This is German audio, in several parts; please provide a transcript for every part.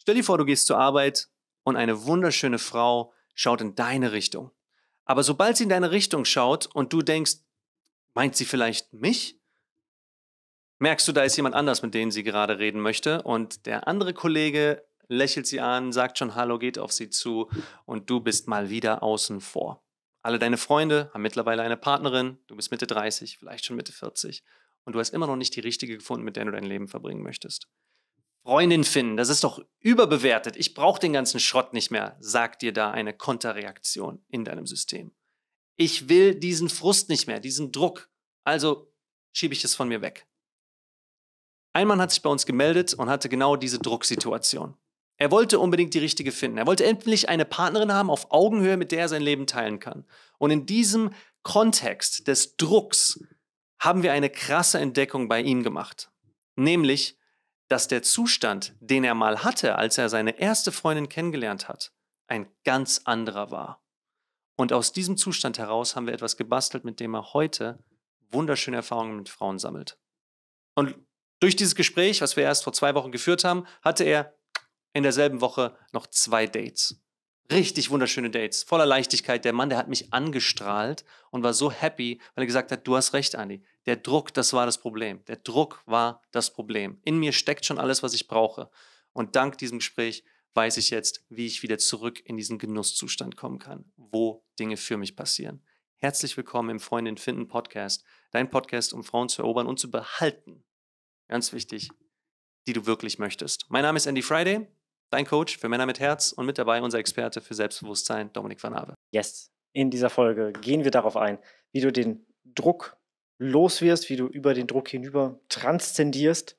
Stell dir vor, du gehst zur Arbeit und eine wunderschöne Frau schaut in deine Richtung. Aber sobald sie in deine Richtung schaut und du denkst, meint sie vielleicht mich? Merkst du, da ist jemand anders, mit dem sie gerade reden möchte und der andere Kollege lächelt sie an, sagt schon Hallo, geht auf sie zu und du bist mal wieder außen vor. Alle deine Freunde haben mittlerweile eine Partnerin, du bist Mitte 30, vielleicht schon Mitte 40 und du hast immer noch nicht die richtige gefunden, mit der du dein Leben verbringen möchtest. Freundin finden, das ist doch überbewertet. Ich brauche den ganzen Schrott nicht mehr, sagt dir da eine Konterreaktion in deinem System. Ich will diesen Frust nicht mehr, diesen Druck. Also schiebe ich es von mir weg. Ein Mann hat sich bei uns gemeldet und hatte genau diese Drucksituation. Er wollte unbedingt die richtige finden. Er wollte endlich eine Partnerin haben auf Augenhöhe, mit der er sein Leben teilen kann. Und in diesem Kontext des Drucks haben wir eine krasse Entdeckung bei ihm gemacht. Nämlich, dass der Zustand, den er mal hatte, als er seine erste Freundin kennengelernt hat, ein ganz anderer war. Und aus diesem Zustand heraus haben wir etwas gebastelt, mit dem er heute wunderschöne Erfahrungen mit Frauen sammelt. Und durch dieses Gespräch, was wir erst vor zwei Wochen geführt haben, hatte er in derselben Woche noch zwei Dates. Richtig wunderschöne Dates, voller Leichtigkeit. Der Mann, der hat mich angestrahlt und war so happy, weil er gesagt hat, du hast recht, Andi. Der Druck, das war das Problem. Der Druck war das Problem. In mir steckt schon alles, was ich brauche. Und dank diesem Gespräch weiß ich jetzt, wie ich wieder zurück in diesen Genusszustand kommen kann, wo Dinge für mich passieren. Herzlich willkommen im Freundin finden Podcast, dein Podcast, um Frauen zu erobern und zu behalten. Ganz wichtig, die du wirklich möchtest. Mein Name ist Andy Friday, dein Coach für Männer mit Herz und mit dabei unser Experte für Selbstbewusstsein, Dominik Van Have. Yes. In dieser Folge gehen wir darauf ein, wie du den Druck los wirst, wie du über den Druck hinüber transzendierst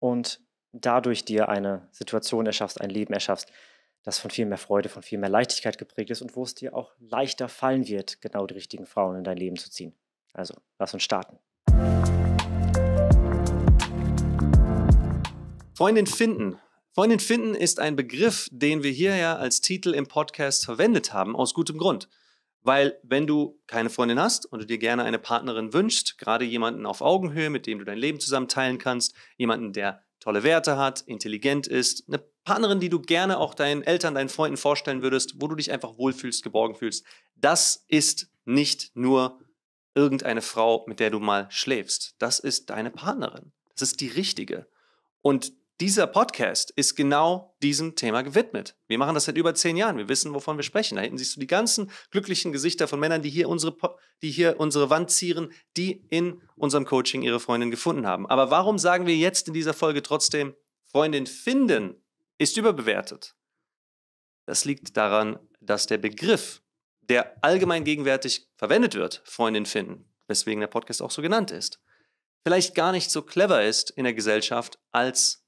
und dadurch dir eine Situation erschaffst, ein Leben erschaffst, das von viel mehr Freude, von viel mehr Leichtigkeit geprägt ist und wo es dir auch leichter fallen wird, genau die richtigen Frauen in dein Leben zu ziehen. Also, lass uns starten. Freundin finden. Freundin finden ist ein Begriff, den wir hier ja als Titel im Podcast verwendet haben, aus gutem Grund. Weil wenn du keine Freundin hast und du dir gerne eine Partnerin wünschst, gerade jemanden auf Augenhöhe, mit dem du dein Leben zusammen teilen kannst, jemanden, der tolle Werte hat, intelligent ist, eine Partnerin, die du gerne auch deinen Eltern, deinen Freunden vorstellen würdest, wo du dich einfach wohlfühlst, geborgen fühlst, das ist nicht nur irgendeine Frau, mit der du mal schläfst. Das ist deine Partnerin. Das ist die richtige. Und dieser Podcast ist genau diesem Thema gewidmet. Wir machen das seit über zehn Jahren. Wir wissen, wovon wir sprechen. Da hinten siehst du die ganzen glücklichen Gesichter von Männern, die hier unsere, die hier unsere Wand zieren, die in unserem Coaching ihre Freundin gefunden haben. Aber warum sagen wir jetzt in dieser Folge trotzdem, Freundin finden ist überbewertet? Das liegt daran, dass der Begriff, der allgemein gegenwärtig verwendet wird, Freundin finden, weswegen der Podcast auch so genannt ist, vielleicht gar nicht so clever ist in der Gesellschaft, als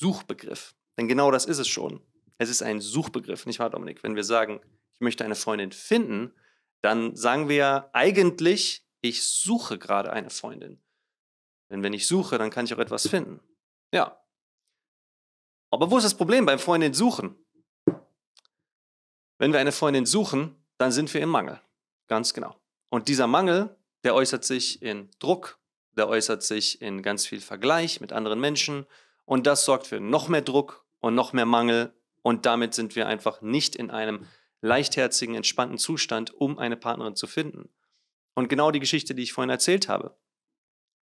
Suchbegriff. Denn genau das ist es schon. Es ist ein Suchbegriff, nicht wahr, Dominik? Wenn wir sagen, ich möchte eine Freundin finden, dann sagen wir eigentlich, ich suche gerade eine Freundin. Denn wenn ich suche, dann kann ich auch etwas finden. Ja. Aber wo ist das Problem beim Freundin suchen? Wenn wir eine Freundin suchen, dann sind wir im Mangel. Ganz genau. Und dieser Mangel, der äußert sich in Druck, der äußert sich in ganz viel Vergleich mit anderen Menschen, und das sorgt für noch mehr Druck und noch mehr Mangel. Und damit sind wir einfach nicht in einem leichtherzigen, entspannten Zustand, um eine Partnerin zu finden. Und genau die Geschichte, die ich vorhin erzählt habe.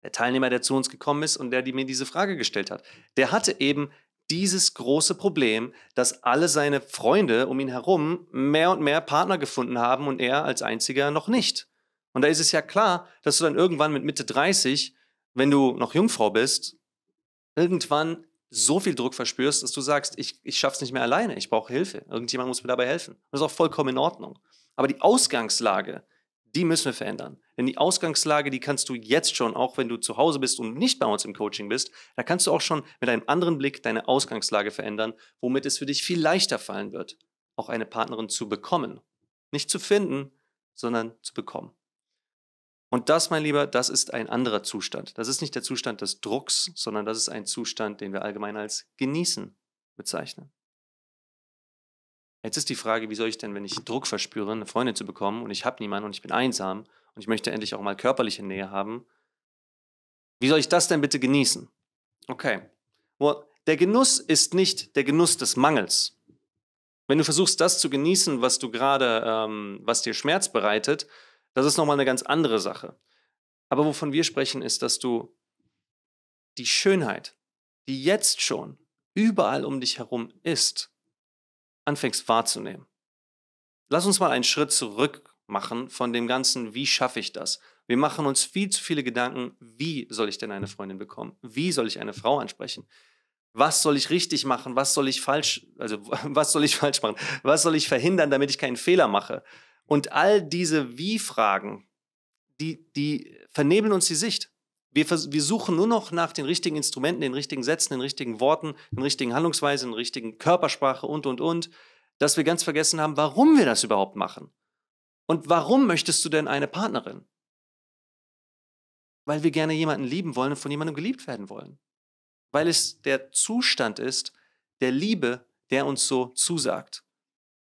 Der Teilnehmer, der zu uns gekommen ist und der die mir diese Frage gestellt hat, der hatte eben dieses große Problem, dass alle seine Freunde um ihn herum mehr und mehr Partner gefunden haben und er als einziger noch nicht. Und da ist es ja klar, dass du dann irgendwann mit Mitte 30, wenn du noch Jungfrau bist, irgendwann so viel Druck verspürst, dass du sagst, ich, ich schaff's nicht mehr alleine, ich brauche Hilfe. Irgendjemand muss mir dabei helfen. das ist auch vollkommen in Ordnung. Aber die Ausgangslage, die müssen wir verändern. Denn die Ausgangslage, die kannst du jetzt schon, auch wenn du zu Hause bist und nicht bei uns im Coaching bist, da kannst du auch schon mit einem anderen Blick deine Ausgangslage verändern, womit es für dich viel leichter fallen wird, auch eine Partnerin zu bekommen. Nicht zu finden, sondern zu bekommen. Und das, mein Lieber, das ist ein anderer Zustand. Das ist nicht der Zustand des Drucks, sondern das ist ein Zustand, den wir allgemein als genießen bezeichnen. Jetzt ist die Frage, wie soll ich denn, wenn ich Druck verspüre, eine Freundin zu bekommen und ich habe niemanden und ich bin einsam und ich möchte endlich auch mal körperliche Nähe haben, wie soll ich das denn bitte genießen? Okay. Well, der Genuss ist nicht der Genuss des Mangels. Wenn du versuchst, das zu genießen, was du gerade, ähm, was dir Schmerz bereitet, das ist nochmal eine ganz andere Sache. Aber wovon wir sprechen, ist, dass du die Schönheit, die jetzt schon überall um dich herum ist, anfängst wahrzunehmen. Lass uns mal einen Schritt zurück machen von dem Ganzen, wie schaffe ich das? Wir machen uns viel zu viele Gedanken, wie soll ich denn eine Freundin bekommen? Wie soll ich eine Frau ansprechen? Was soll ich richtig machen? Was soll ich falsch, also was soll ich falsch machen? Was soll ich verhindern, damit ich keinen Fehler mache? Und all diese Wie-Fragen, die, die vernebeln uns die Sicht. Wir, wir, suchen nur noch nach den richtigen Instrumenten, den richtigen Sätzen, den richtigen Worten, den richtigen Handlungsweisen, den richtigen Körpersprache und, und, und, dass wir ganz vergessen haben, warum wir das überhaupt machen. Und warum möchtest du denn eine Partnerin? Weil wir gerne jemanden lieben wollen und von jemandem geliebt werden wollen. Weil es der Zustand ist der Liebe, der uns so zusagt.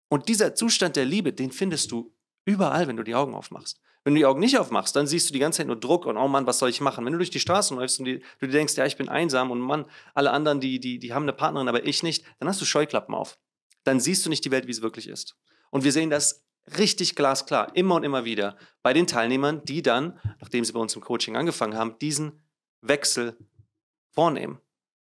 Und dieser Zustand der Liebe, den findest du Überall, wenn du die Augen aufmachst. Wenn du die Augen nicht aufmachst, dann siehst du die ganze Zeit nur Druck und oh Mann, was soll ich machen? Wenn du durch die Straßen läufst und die, du dir denkst, ja, ich bin einsam und Mann, alle anderen, die, die, die haben eine Partnerin, aber ich nicht, dann hast du Scheuklappen auf. Dann siehst du nicht die Welt, wie es wirklich ist. Und wir sehen das richtig glasklar, immer und immer wieder bei den Teilnehmern, die dann, nachdem sie bei uns im Coaching angefangen haben, diesen Wechsel vornehmen.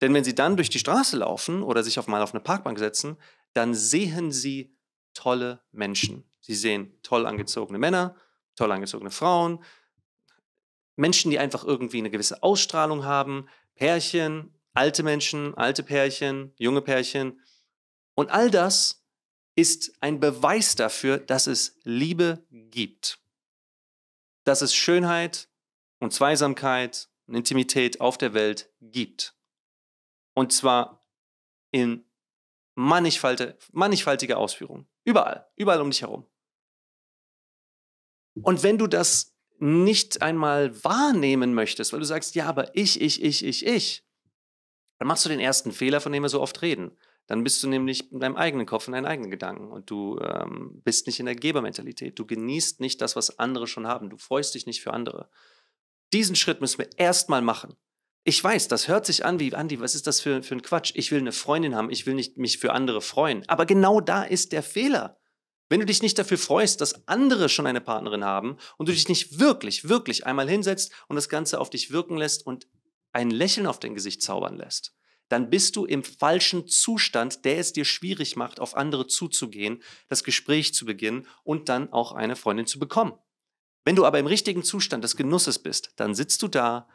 Denn wenn sie dann durch die Straße laufen oder sich auf mal auf eine Parkbank setzen, dann sehen sie tolle Menschen. Sie sehen toll angezogene Männer, toll angezogene Frauen, Menschen, die einfach irgendwie eine gewisse Ausstrahlung haben, Pärchen, alte Menschen, alte Pärchen, junge Pärchen. Und all das ist ein Beweis dafür, dass es Liebe gibt. Dass es Schönheit und Zweisamkeit und Intimität auf der Welt gibt. Und zwar in mannigfaltiger Ausführung. Überall, überall um dich herum. Und wenn du das nicht einmal wahrnehmen möchtest, weil du sagst, ja, aber ich, ich, ich, ich, ich, dann machst du den ersten Fehler, von dem wir so oft reden. Dann bist du nämlich in deinem eigenen Kopf, in deinen eigenen Gedanken und du ähm, bist nicht in der Gebermentalität. Du genießt nicht das, was andere schon haben. Du freust dich nicht für andere. Diesen Schritt müssen wir erstmal machen. Ich weiß, das hört sich an wie, Andi, was ist das für, für ein Quatsch? Ich will eine Freundin haben, ich will nicht mich für andere freuen. Aber genau da ist der Fehler. Wenn du dich nicht dafür freust, dass andere schon eine Partnerin haben und du dich nicht wirklich, wirklich einmal hinsetzt und das Ganze auf dich wirken lässt und ein Lächeln auf dein Gesicht zaubern lässt, dann bist du im falschen Zustand, der es dir schwierig macht, auf andere zuzugehen, das Gespräch zu beginnen und dann auch eine Freundin zu bekommen. Wenn du aber im richtigen Zustand des Genusses bist, dann sitzt du da,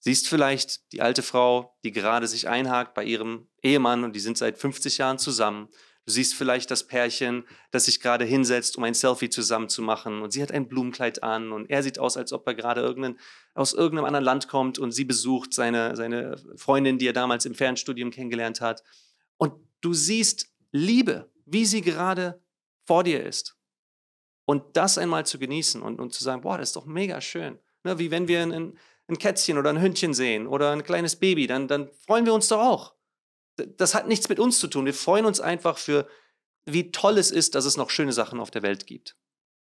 siehst vielleicht die alte Frau, die gerade sich einhakt bei ihrem Ehemann und die sind seit 50 Jahren zusammen Du siehst vielleicht das Pärchen, das sich gerade hinsetzt, um ein Selfie zusammen zu machen. Und sie hat ein Blumenkleid an und er sieht aus, als ob er gerade irgendein, aus irgendeinem anderen Land kommt und sie besucht seine, seine Freundin, die er damals im Fernstudium kennengelernt hat. Und du siehst Liebe, wie sie gerade vor dir ist. Und das einmal zu genießen und, und zu sagen, boah, das ist doch mega schön. Ne, wie wenn wir ein, ein Kätzchen oder ein Hündchen sehen oder ein kleines Baby, dann, dann freuen wir uns doch auch das hat nichts mit uns zu tun. Wir freuen uns einfach für, wie toll es ist, dass es noch schöne Sachen auf der Welt gibt.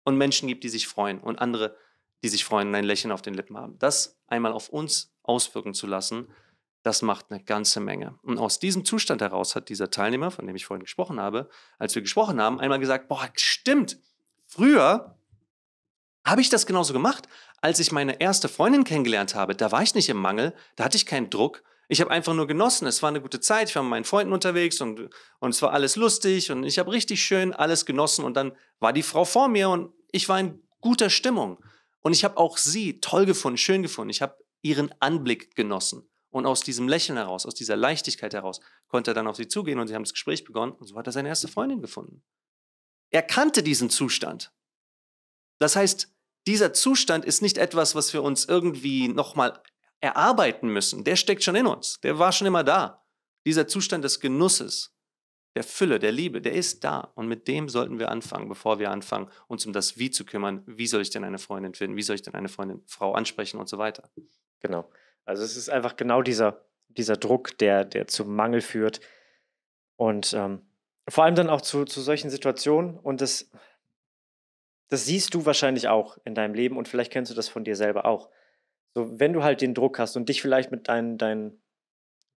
Und Menschen gibt, die sich freuen und andere, die sich freuen und ein Lächeln auf den Lippen haben. Das einmal auf uns auswirken zu lassen, das macht eine ganze Menge. Und aus diesem Zustand heraus hat dieser Teilnehmer, von dem ich vorhin gesprochen habe, als wir gesprochen haben, einmal gesagt, boah, stimmt, früher habe ich das genauso gemacht. Als ich meine erste Freundin kennengelernt habe, da war ich nicht im Mangel, da hatte ich keinen Druck, ich habe einfach nur genossen. Es war eine gute Zeit. Ich war mit meinen Freunden unterwegs und, und es war alles lustig und ich habe richtig schön alles genossen. Und dann war die Frau vor mir und ich war in guter Stimmung. Und ich habe auch sie toll gefunden, schön gefunden. Ich habe ihren Anblick genossen. Und aus diesem Lächeln heraus, aus dieser Leichtigkeit heraus, konnte er dann auf sie zugehen und sie haben das Gespräch begonnen und so hat er seine erste Freundin gefunden. Er kannte diesen Zustand. Das heißt, dieser Zustand ist nicht etwas, was wir uns irgendwie nochmal erarbeiten müssen, der steckt schon in uns, der war schon immer da. Dieser Zustand des Genusses, der Fülle, der Liebe, der ist da. Und mit dem sollten wir anfangen, bevor wir anfangen, uns um das Wie zu kümmern. Wie soll ich denn eine Freundin finden? Wie soll ich denn eine Freundin, Frau ansprechen und so weiter? Genau. Also es ist einfach genau dieser, dieser Druck, der, der zum Mangel führt. Und ähm, vor allem dann auch zu, zu solchen Situationen. Und das, das siehst du wahrscheinlich auch in deinem Leben und vielleicht kennst du das von dir selber auch so wenn du halt den Druck hast und dich vielleicht mit deinen, deinen,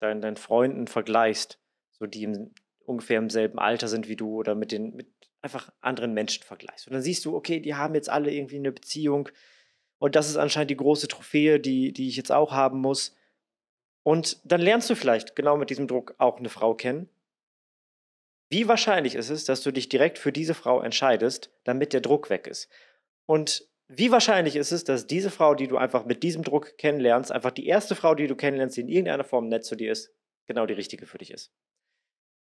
deinen, deinen Freunden vergleichst, so die im, ungefähr im selben Alter sind wie du oder mit den mit einfach anderen Menschen vergleichst. Und dann siehst du, okay, die haben jetzt alle irgendwie eine Beziehung und das ist anscheinend die große Trophäe, die, die ich jetzt auch haben muss. Und dann lernst du vielleicht genau mit diesem Druck auch eine Frau kennen. Wie wahrscheinlich ist es, dass du dich direkt für diese Frau entscheidest, damit der Druck weg ist? Und wie wahrscheinlich ist es, dass diese Frau, die du einfach mit diesem Druck kennenlernst, einfach die erste Frau, die du kennenlernst, die in irgendeiner Form nett zu dir ist, genau die richtige für dich ist?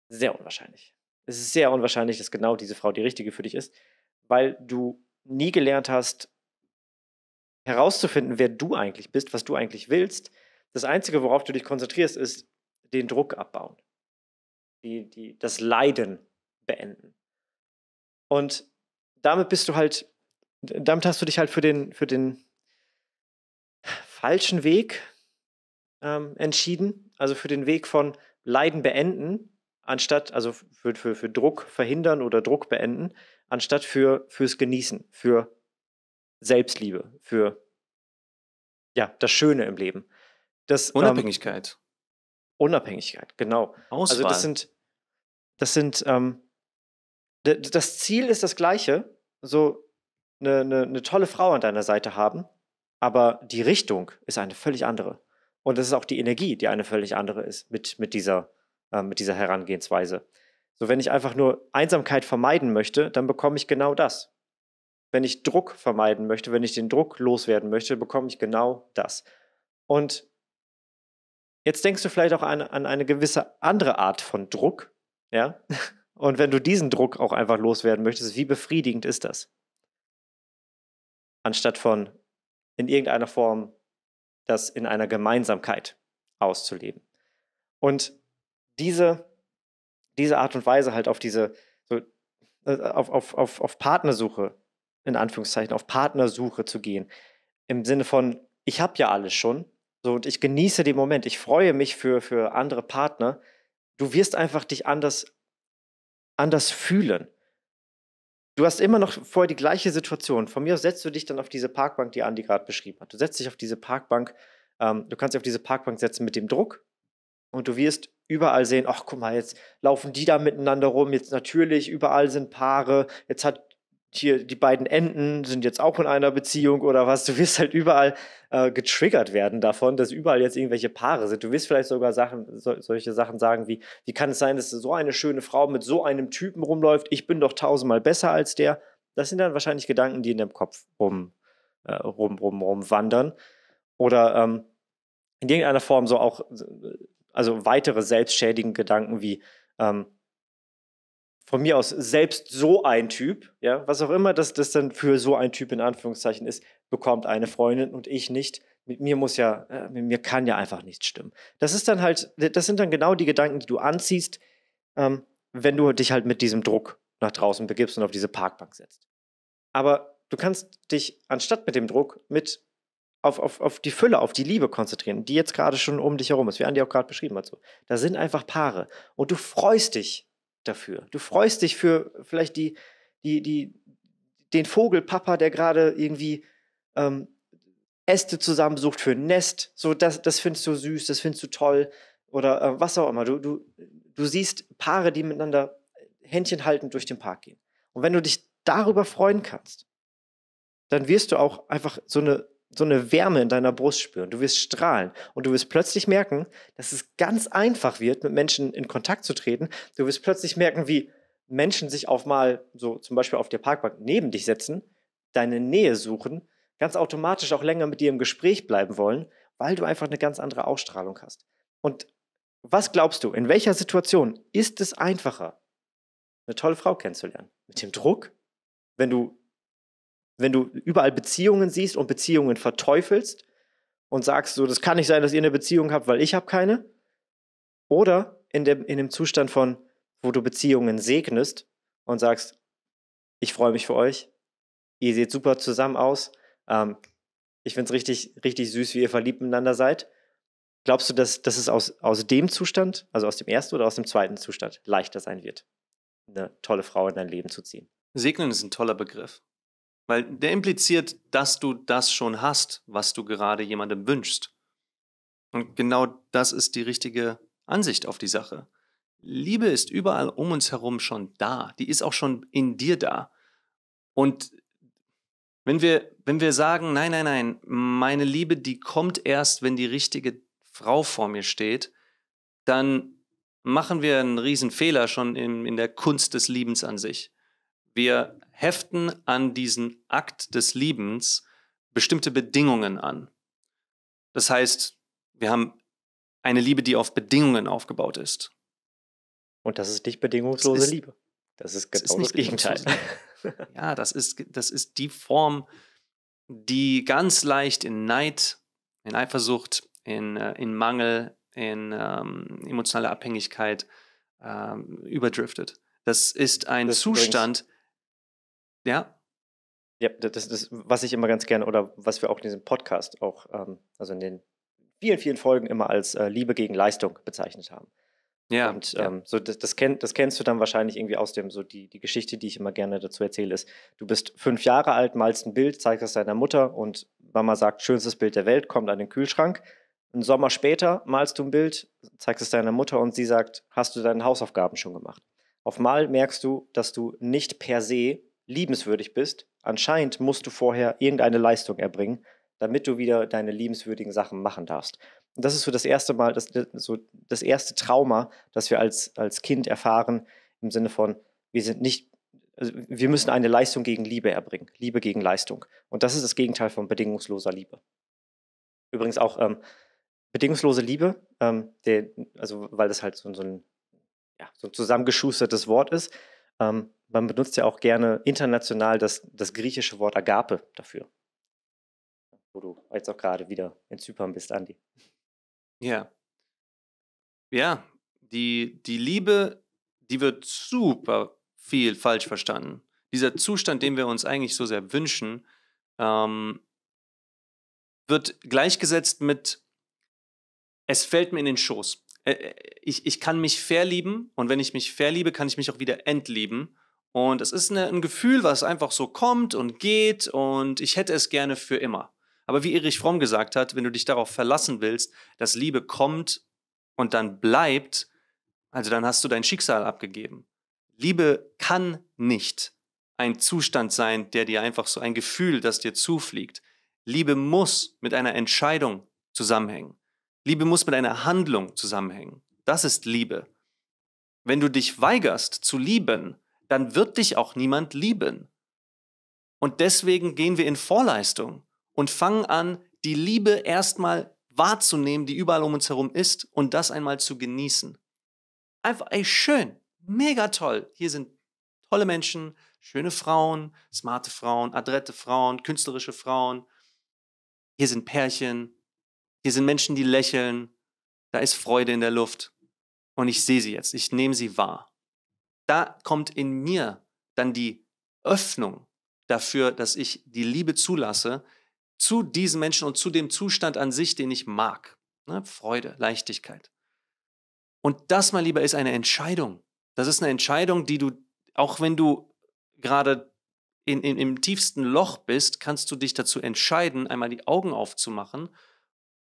Sehr unwahrscheinlich. Es ist sehr unwahrscheinlich, dass genau diese Frau die richtige für dich ist, weil du nie gelernt hast, herauszufinden, wer du eigentlich bist, was du eigentlich willst. Das Einzige, worauf du dich konzentrierst, ist den Druck abbauen, die, die, das Leiden beenden. Und damit bist du halt damit hast du dich halt für den, für den falschen Weg ähm, entschieden, also für den Weg von Leiden beenden, anstatt, also für, für, für Druck verhindern oder Druck beenden, anstatt für, fürs Genießen, für Selbstliebe, für ja, das Schöne im Leben. Das, Unabhängigkeit. Ähm, Unabhängigkeit, genau. Auswahl. Also das sind, das sind, ähm, das Ziel ist das gleiche, so eine, eine, eine tolle Frau an deiner Seite haben, aber die Richtung ist eine völlig andere. Und es ist auch die Energie, die eine völlig andere ist mit, mit, dieser, äh, mit dieser Herangehensweise. So, wenn ich einfach nur Einsamkeit vermeiden möchte, dann bekomme ich genau das. Wenn ich Druck vermeiden möchte, wenn ich den Druck loswerden möchte, bekomme ich genau das. Und jetzt denkst du vielleicht auch an, an eine gewisse andere Art von Druck, ja? Und wenn du diesen Druck auch einfach loswerden möchtest, wie befriedigend ist das? anstatt von in irgendeiner Form das in einer Gemeinsamkeit auszuleben. Und diese, diese Art und Weise halt auf diese, so, äh, auf, auf, auf, auf Partnersuche, in Anführungszeichen, auf Partnersuche zu gehen, im Sinne von, ich habe ja alles schon, so und ich genieße den Moment, ich freue mich für, für andere Partner, du wirst einfach dich anders, anders fühlen. Du hast immer noch vorher die gleiche Situation. Von mir aus setzt du dich dann auf diese Parkbank, die Andi gerade beschrieben hat. Du setzt dich auf diese Parkbank, ähm, du kannst dich auf diese Parkbank setzen mit dem Druck und du wirst überall sehen, ach guck mal, jetzt laufen die da miteinander rum, jetzt natürlich, überall sind Paare, jetzt hat hier die beiden Enden sind jetzt auch in einer Beziehung oder was. Du wirst halt überall äh, getriggert werden davon, dass überall jetzt irgendwelche Paare sind. Du wirst vielleicht sogar Sachen, so, solche Sachen sagen wie, wie kann es sein, dass so eine schöne Frau mit so einem Typen rumläuft? Ich bin doch tausendmal besser als der. Das sind dann wahrscheinlich Gedanken, die in deinem Kopf rum, äh, rum, rum, rum wandern. Oder ähm, in irgendeiner Form so auch, äh, also weitere selbstschädigende Gedanken wie, ähm, von mir aus selbst so ein Typ, ja, was auch immer das, das dann für so ein Typ in Anführungszeichen ist, bekommt eine Freundin und ich nicht. Mit mir muss ja, äh, mit mir kann ja einfach nichts stimmen. Das ist dann halt, das sind dann genau die Gedanken, die du anziehst, ähm, wenn du dich halt mit diesem Druck nach draußen begibst und auf diese Parkbank setzt. Aber du kannst dich anstatt mit dem Druck mit auf, auf, auf die Fülle, auf die Liebe konzentrieren, die jetzt gerade schon um dich herum ist, wie Andi auch gerade beschrieben hat. So. Da sind einfach Paare und du freust dich dafür. Du freust dich für vielleicht die, die, die, den Vogelpapa, der gerade irgendwie ähm, Äste zusammensucht für ein Nest. So, das, das findest du süß, das findest du toll oder äh, was auch immer. Du, du, du siehst Paare, die miteinander Händchen haltend durch den Park gehen. Und wenn du dich darüber freuen kannst, dann wirst du auch einfach so eine so eine Wärme in deiner Brust spüren. Du wirst strahlen und du wirst plötzlich merken, dass es ganz einfach wird, mit Menschen in Kontakt zu treten. Du wirst plötzlich merken, wie Menschen sich auf mal so zum Beispiel auf der Parkbank neben dich setzen, deine Nähe suchen, ganz automatisch auch länger mit dir im Gespräch bleiben wollen, weil du einfach eine ganz andere Ausstrahlung hast. Und was glaubst du, in welcher Situation ist es einfacher, eine tolle Frau kennenzulernen? Mit dem Druck, wenn du wenn du überall Beziehungen siehst und Beziehungen verteufelst und sagst so, das kann nicht sein, dass ihr eine Beziehung habt, weil ich habe keine. Oder in dem, in dem Zustand von, wo du Beziehungen segnest und sagst, ich freue mich für euch, ihr seht super zusammen aus, ähm, ich finde es richtig, richtig süß, wie ihr verliebt miteinander seid. Glaubst du, dass, dass es aus, aus dem Zustand, also aus dem ersten oder aus dem zweiten Zustand, leichter sein wird, eine tolle Frau in dein Leben zu ziehen? Segnen ist ein toller Begriff. Weil der impliziert, dass du das schon hast, was du gerade jemandem wünschst. Und genau das ist die richtige Ansicht auf die Sache. Liebe ist überall um uns herum schon da. Die ist auch schon in dir da. Und wenn wir, wenn wir sagen, nein, nein, nein, meine Liebe, die kommt erst, wenn die richtige Frau vor mir steht, dann machen wir einen riesen Fehler schon in, in der Kunst des Liebens an sich. Wir heften an diesen Akt des Liebens bestimmte Bedingungen an. Das heißt, wir haben eine Liebe, die auf Bedingungen aufgebaut ist. Und das ist nicht bedingungslose das ist, Liebe. Das ist, genau das ist nicht Gegenteil. ja, das ist, das ist die Form, die ganz leicht in Neid, in Eifersucht, in, äh, in Mangel, in ähm, emotionale Abhängigkeit ähm, überdriftet. Das ist ein das Zustand, ja. Ja, das ist, was ich immer ganz gerne oder was wir auch in diesem Podcast auch, ähm, also in den vielen, vielen Folgen immer als äh, Liebe gegen Leistung bezeichnet haben. Ja. Und ähm, ja. so das, das, kenn, das kennst du dann wahrscheinlich irgendwie aus dem, so die, die Geschichte, die ich immer gerne dazu erzähle, ist, du bist fünf Jahre alt, malst ein Bild, zeigst es deiner Mutter und Mama sagt, schönstes Bild der Welt, kommt an den Kühlschrank. Einen Sommer später malst du ein Bild, zeigst es deiner Mutter und sie sagt, hast du deine Hausaufgaben schon gemacht? Auf Mal merkst du, dass du nicht per se liebenswürdig bist, anscheinend musst du vorher irgendeine Leistung erbringen, damit du wieder deine liebenswürdigen Sachen machen darfst. Und das ist so das erste Mal, das, so das erste Trauma, das wir als, als Kind erfahren, im Sinne von, wir sind nicht, also wir müssen eine Leistung gegen Liebe erbringen, Liebe gegen Leistung. Und das ist das Gegenteil von bedingungsloser Liebe. Übrigens auch ähm, bedingungslose Liebe, ähm, der, also weil das halt so, so ein, ja, so ein zusammengeschustertes Wort ist, ähm, man benutzt ja auch gerne international das, das griechische Wort Agape dafür. Wo du jetzt auch gerade wieder in Zypern bist, Andi. Ja. Ja, die, die Liebe, die wird super viel falsch verstanden. Dieser Zustand, den wir uns eigentlich so sehr wünschen, ähm, wird gleichgesetzt mit, es fällt mir in den Schoß. Ich, ich kann mich verlieben und wenn ich mich verliebe, kann ich mich auch wieder entlieben. Und es ist eine, ein Gefühl, was einfach so kommt und geht und ich hätte es gerne für immer. Aber wie Erich Fromm gesagt hat, wenn du dich darauf verlassen willst, dass Liebe kommt und dann bleibt, also dann hast du dein Schicksal abgegeben. Liebe kann nicht ein Zustand sein, der dir einfach so ein Gefühl, das dir zufliegt. Liebe muss mit einer Entscheidung zusammenhängen. Liebe muss mit einer Handlung zusammenhängen. Das ist Liebe. Wenn du dich weigerst zu lieben, dann wird dich auch niemand lieben. Und deswegen gehen wir in Vorleistung und fangen an, die Liebe erstmal wahrzunehmen, die überall um uns herum ist und das einmal zu genießen. Einfach, ey, schön, mega toll. Hier sind tolle Menschen, schöne Frauen, smarte Frauen, adrette Frauen, künstlerische Frauen. Hier sind Pärchen, hier sind Menschen, die lächeln, da ist Freude in der Luft. Und ich sehe sie jetzt, ich nehme sie wahr da kommt in mir dann die Öffnung dafür, dass ich die Liebe zulasse zu diesem Menschen und zu dem Zustand an sich, den ich mag. Ne? Freude, Leichtigkeit. Und das, mein Lieber, ist eine Entscheidung. Das ist eine Entscheidung, die du, auch wenn du gerade in, in, im tiefsten Loch bist, kannst du dich dazu entscheiden, einmal die Augen aufzumachen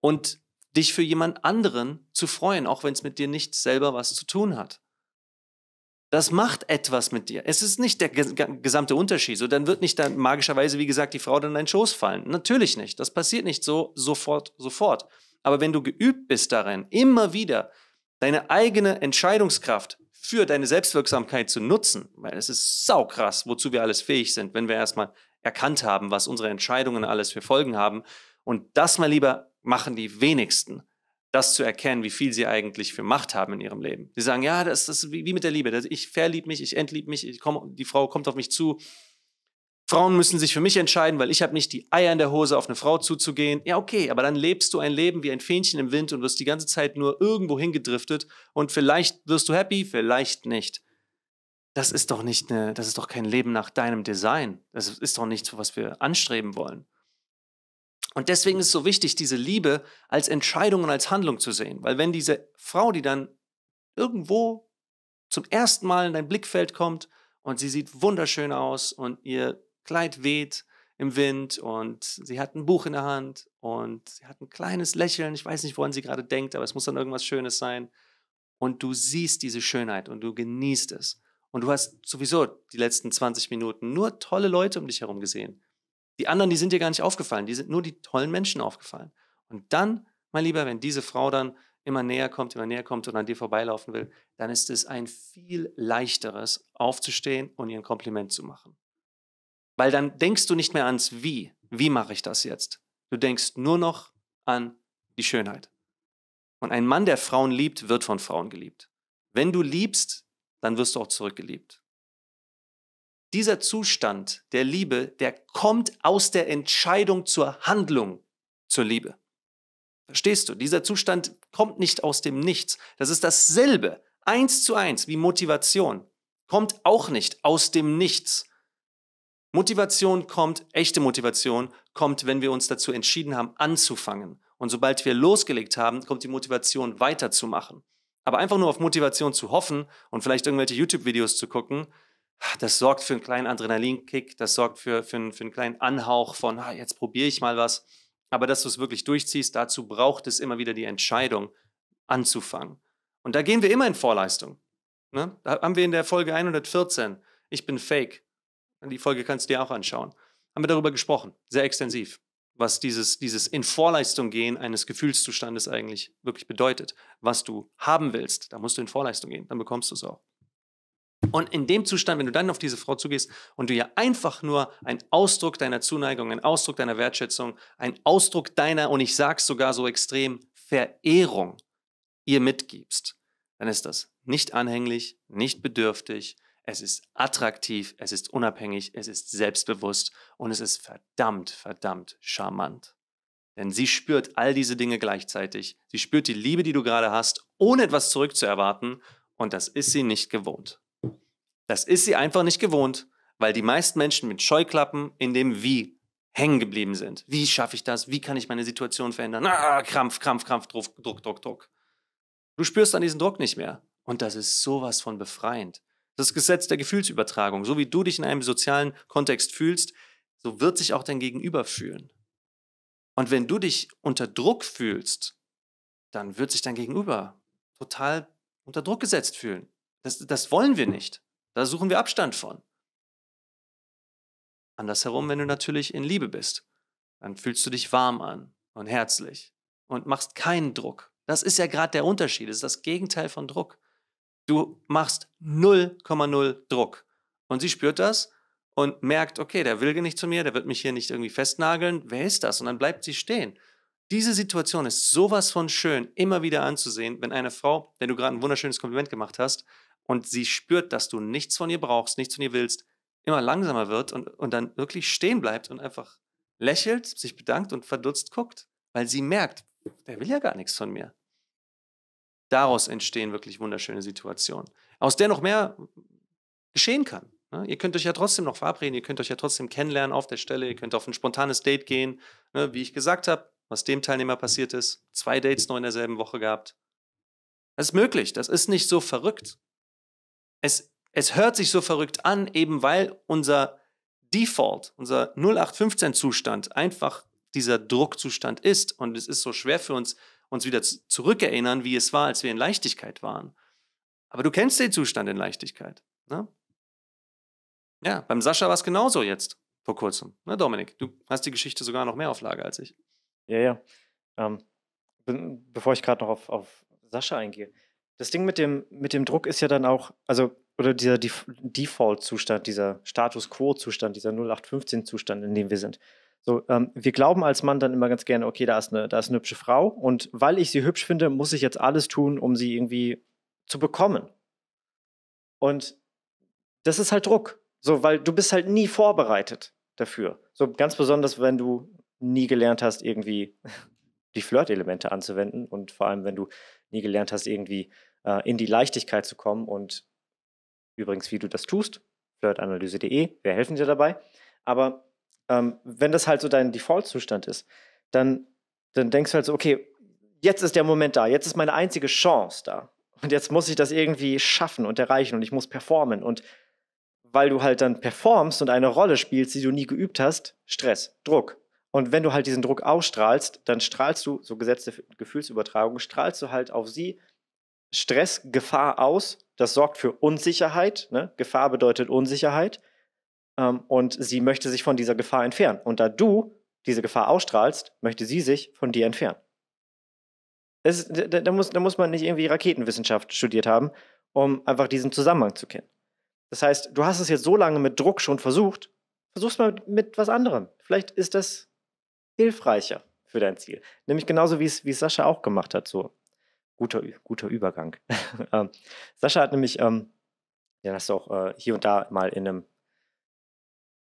und dich für jemand anderen zu freuen, auch wenn es mit dir nicht selber was zu tun hat. Das macht etwas mit dir. Es ist nicht der gesamte Unterschied. So, dann wird nicht dann magischerweise, wie gesagt, die Frau dann in deinen Schoß fallen. Natürlich nicht. Das passiert nicht so sofort, sofort. Aber wenn du geübt bist darin, immer wieder deine eigene Entscheidungskraft für deine Selbstwirksamkeit zu nutzen, weil es ist saukrass, wozu wir alles fähig sind, wenn wir erstmal erkannt haben, was unsere Entscheidungen alles für Folgen haben. Und das mal lieber machen die wenigsten das zu erkennen, wie viel sie eigentlich für Macht haben in ihrem Leben. Sie sagen, ja, das, das ist wie mit der Liebe. Ich verlieb mich, ich entlieb mich, ich komm, die Frau kommt auf mich zu. Frauen müssen sich für mich entscheiden, weil ich habe nicht die Eier in der Hose, auf eine Frau zuzugehen. Ja, okay, aber dann lebst du ein Leben wie ein Fähnchen im Wind und wirst die ganze Zeit nur irgendwo hingedriftet und vielleicht wirst du happy, vielleicht nicht. Das ist doch nicht eine, das ist doch kein Leben nach deinem Design. Das ist doch nichts, was wir anstreben wollen. Und deswegen ist es so wichtig, diese Liebe als Entscheidung und als Handlung zu sehen. Weil wenn diese Frau, die dann irgendwo zum ersten Mal in dein Blickfeld kommt und sie sieht wunderschön aus und ihr Kleid weht im Wind und sie hat ein Buch in der Hand und sie hat ein kleines Lächeln, ich weiß nicht, woran sie gerade denkt, aber es muss dann irgendwas Schönes sein. Und du siehst diese Schönheit und du genießt es. Und du hast sowieso die letzten 20 Minuten nur tolle Leute um dich herum gesehen. Die anderen, die sind dir gar nicht aufgefallen, die sind nur die tollen Menschen aufgefallen. Und dann, mein Lieber, wenn diese Frau dann immer näher kommt, immer näher kommt und an dir vorbeilaufen will, dann ist es ein viel leichteres, aufzustehen und ihr ein Kompliment zu machen. Weil dann denkst du nicht mehr ans Wie, wie mache ich das jetzt? Du denkst nur noch an die Schönheit. Und ein Mann, der Frauen liebt, wird von Frauen geliebt. Wenn du liebst, dann wirst du auch zurückgeliebt. Dieser Zustand der Liebe, der kommt aus der Entscheidung zur Handlung zur Liebe. Verstehst du? Dieser Zustand kommt nicht aus dem Nichts. Das ist dasselbe, eins zu eins, wie Motivation. Kommt auch nicht aus dem Nichts. Motivation kommt, echte Motivation kommt, wenn wir uns dazu entschieden haben, anzufangen. Und sobald wir losgelegt haben, kommt die Motivation weiterzumachen. Aber einfach nur auf Motivation zu hoffen und vielleicht irgendwelche YouTube-Videos zu gucken, das sorgt für einen kleinen Adrenalinkick, das sorgt für, für, einen, für einen kleinen Anhauch von, ah, jetzt probiere ich mal was. Aber dass du es wirklich durchziehst, dazu braucht es immer wieder die Entscheidung, anzufangen. Und da gehen wir immer in Vorleistung. Ne? Da haben wir in der Folge 114, ich bin fake. Die Folge kannst du dir auch anschauen. Haben wir darüber gesprochen, sehr extensiv, was dieses, dieses in Vorleistung gehen eines Gefühlszustandes eigentlich wirklich bedeutet. Was du haben willst, da musst du in Vorleistung gehen, dann bekommst du es auch. Und in dem Zustand, wenn du dann auf diese Frau zugehst und du ihr einfach nur einen Ausdruck deiner Zuneigung, einen Ausdruck deiner Wertschätzung, einen Ausdruck deiner, und ich sage es sogar so extrem, Verehrung ihr mitgibst, dann ist das nicht anhänglich, nicht bedürftig, es ist attraktiv, es ist unabhängig, es ist selbstbewusst und es ist verdammt, verdammt charmant. Denn sie spürt all diese Dinge gleichzeitig. Sie spürt die Liebe, die du gerade hast, ohne etwas zurückzuerwarten und das ist sie nicht gewohnt. Das ist sie einfach nicht gewohnt, weil die meisten Menschen mit Scheuklappen in dem Wie hängen geblieben sind. Wie schaffe ich das? Wie kann ich meine Situation verändern? Ah, Krampf, Krampf, Krampf, Druck, Druck, Druck, Druck. Du spürst dann diesen Druck nicht mehr. Und das ist sowas von befreiend. Das Gesetz der Gefühlsübertragung. So wie du dich in einem sozialen Kontext fühlst, so wird sich auch dein Gegenüber fühlen. Und wenn du dich unter Druck fühlst, dann wird sich dein Gegenüber total unter Druck gesetzt fühlen. Das, das wollen wir nicht. Da suchen wir Abstand von. Andersherum, wenn du natürlich in Liebe bist, dann fühlst du dich warm an und herzlich und machst keinen Druck. Das ist ja gerade der Unterschied, das ist das Gegenteil von Druck. Du machst 0,0 Druck. Und sie spürt das und merkt, okay, der will nicht zu mir, der wird mich hier nicht irgendwie festnageln. Wer ist das? Und dann bleibt sie stehen. Diese Situation ist sowas von schön, immer wieder anzusehen, wenn eine Frau, der du gerade ein wunderschönes Kompliment gemacht hast, und sie spürt, dass du nichts von ihr brauchst, nichts von ihr willst, immer langsamer wird und, und dann wirklich stehen bleibt und einfach lächelt, sich bedankt und verdutzt guckt, weil sie merkt, der will ja gar nichts von mir. Daraus entstehen wirklich wunderschöne Situationen, aus der noch mehr geschehen kann. Ne? Ihr könnt euch ja trotzdem noch verabreden, ihr könnt euch ja trotzdem kennenlernen auf der Stelle, ihr könnt auf ein spontanes Date gehen. Ne? Wie ich gesagt habe, was dem Teilnehmer passiert ist, zwei Dates noch in derselben Woche gehabt. Das ist möglich, das ist nicht so verrückt es, es hört sich so verrückt an, eben weil unser Default, unser 0815-Zustand einfach dieser Druckzustand ist. Und es ist so schwer für uns, uns wieder zurückerinnern, wie es war, als wir in Leichtigkeit waren. Aber du kennst den Zustand in Leichtigkeit. Ne? Ja, beim Sascha war es genauso jetzt, vor kurzem. Ne, Dominik, du hast die Geschichte sogar noch mehr auf Lager als ich. Ja, ja. Ähm, bevor ich gerade noch auf, auf Sascha eingehe, das Ding mit dem, mit dem Druck ist ja dann auch, also, oder dieser Default-Zustand, dieser Status Quo-Zustand, dieser 0815-Zustand, in dem wir sind. So, ähm, wir glauben als Mann dann immer ganz gerne, okay, da ist, eine, da ist eine hübsche Frau und weil ich sie hübsch finde, muss ich jetzt alles tun, um sie irgendwie zu bekommen. Und das ist halt Druck. So, weil du bist halt nie vorbereitet dafür. So ganz besonders, wenn du nie gelernt hast, irgendwie die Flirt-Elemente anzuwenden und vor allem, wenn du nie gelernt hast, irgendwie äh, in die Leichtigkeit zu kommen. Und übrigens, wie du das tust, flirtanalyse.de, wir helfen dir dabei. Aber ähm, wenn das halt so dein Default-Zustand ist, dann, dann denkst du halt so, okay, jetzt ist der Moment da, jetzt ist meine einzige Chance da. Und jetzt muss ich das irgendwie schaffen und erreichen und ich muss performen. Und weil du halt dann performst und eine Rolle spielst, die du nie geübt hast, Stress, Druck. Und wenn du halt diesen Druck ausstrahlst, dann strahlst du, so gesetzte Gefühlsübertragung, strahlst du halt auf sie Stress Gefahr aus. Das sorgt für Unsicherheit. Ne? Gefahr bedeutet Unsicherheit. Ähm, und sie möchte sich von dieser Gefahr entfernen. Und da du diese Gefahr ausstrahlst, möchte sie sich von dir entfernen. Es, da, da, muss, da muss man nicht irgendwie Raketenwissenschaft studiert haben, um einfach diesen Zusammenhang zu kennen. Das heißt, du hast es jetzt so lange mit Druck schon versucht, versuch es mal mit, was anderem. Vielleicht ist das hilfreicher für dein Ziel. Nämlich genauso, wie es, wie es Sascha auch gemacht hat. So guter, guter Übergang. Ähm, Sascha hat nämlich, ähm, ja, hast du auch äh, hier und da mal in einem,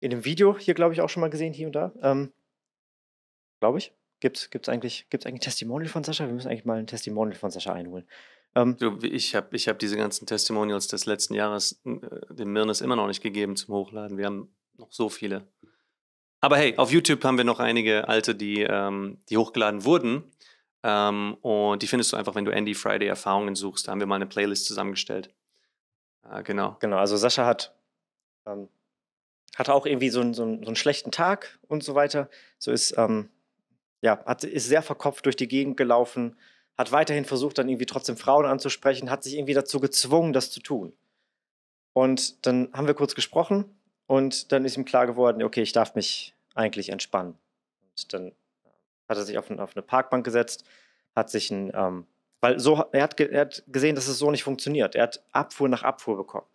in einem Video hier, glaube ich, auch schon mal gesehen, hier und da. Ähm, glaube ich. Gibt es eigentlich, gibt's eigentlich ein Testimonial von Sascha? Wir müssen eigentlich mal ein Testimonial von Sascha einholen. Ähm, du, ich habe ich hab diese ganzen Testimonials des letzten Jahres äh, dem Mirnes immer noch nicht gegeben zum Hochladen. Wir haben noch so viele. Aber hey, auf YouTube haben wir noch einige alte, die, ähm, die hochgeladen wurden. Ähm, und die findest du einfach, wenn du Andy Friday Erfahrungen suchst. Da haben wir mal eine Playlist zusammengestellt. Äh, genau. Genau, also Sascha hat, ähm, hatte auch irgendwie so, so, so, einen schlechten Tag und so weiter. So ist, ähm, ja, hat, ist sehr verkopft durch die Gegend gelaufen, hat weiterhin versucht, dann irgendwie trotzdem Frauen anzusprechen, hat sich irgendwie dazu gezwungen, das zu tun. Und dann haben wir kurz gesprochen und dann ist ihm klar geworden, okay, ich darf mich eigentlich entspannen. Und dann hat er sich auf, ein, auf eine Parkbank gesetzt, hat sich ein, ähm, weil so, er hat, er hat gesehen, dass es so nicht funktioniert. Er hat Abfuhr nach Abfuhr bekommen.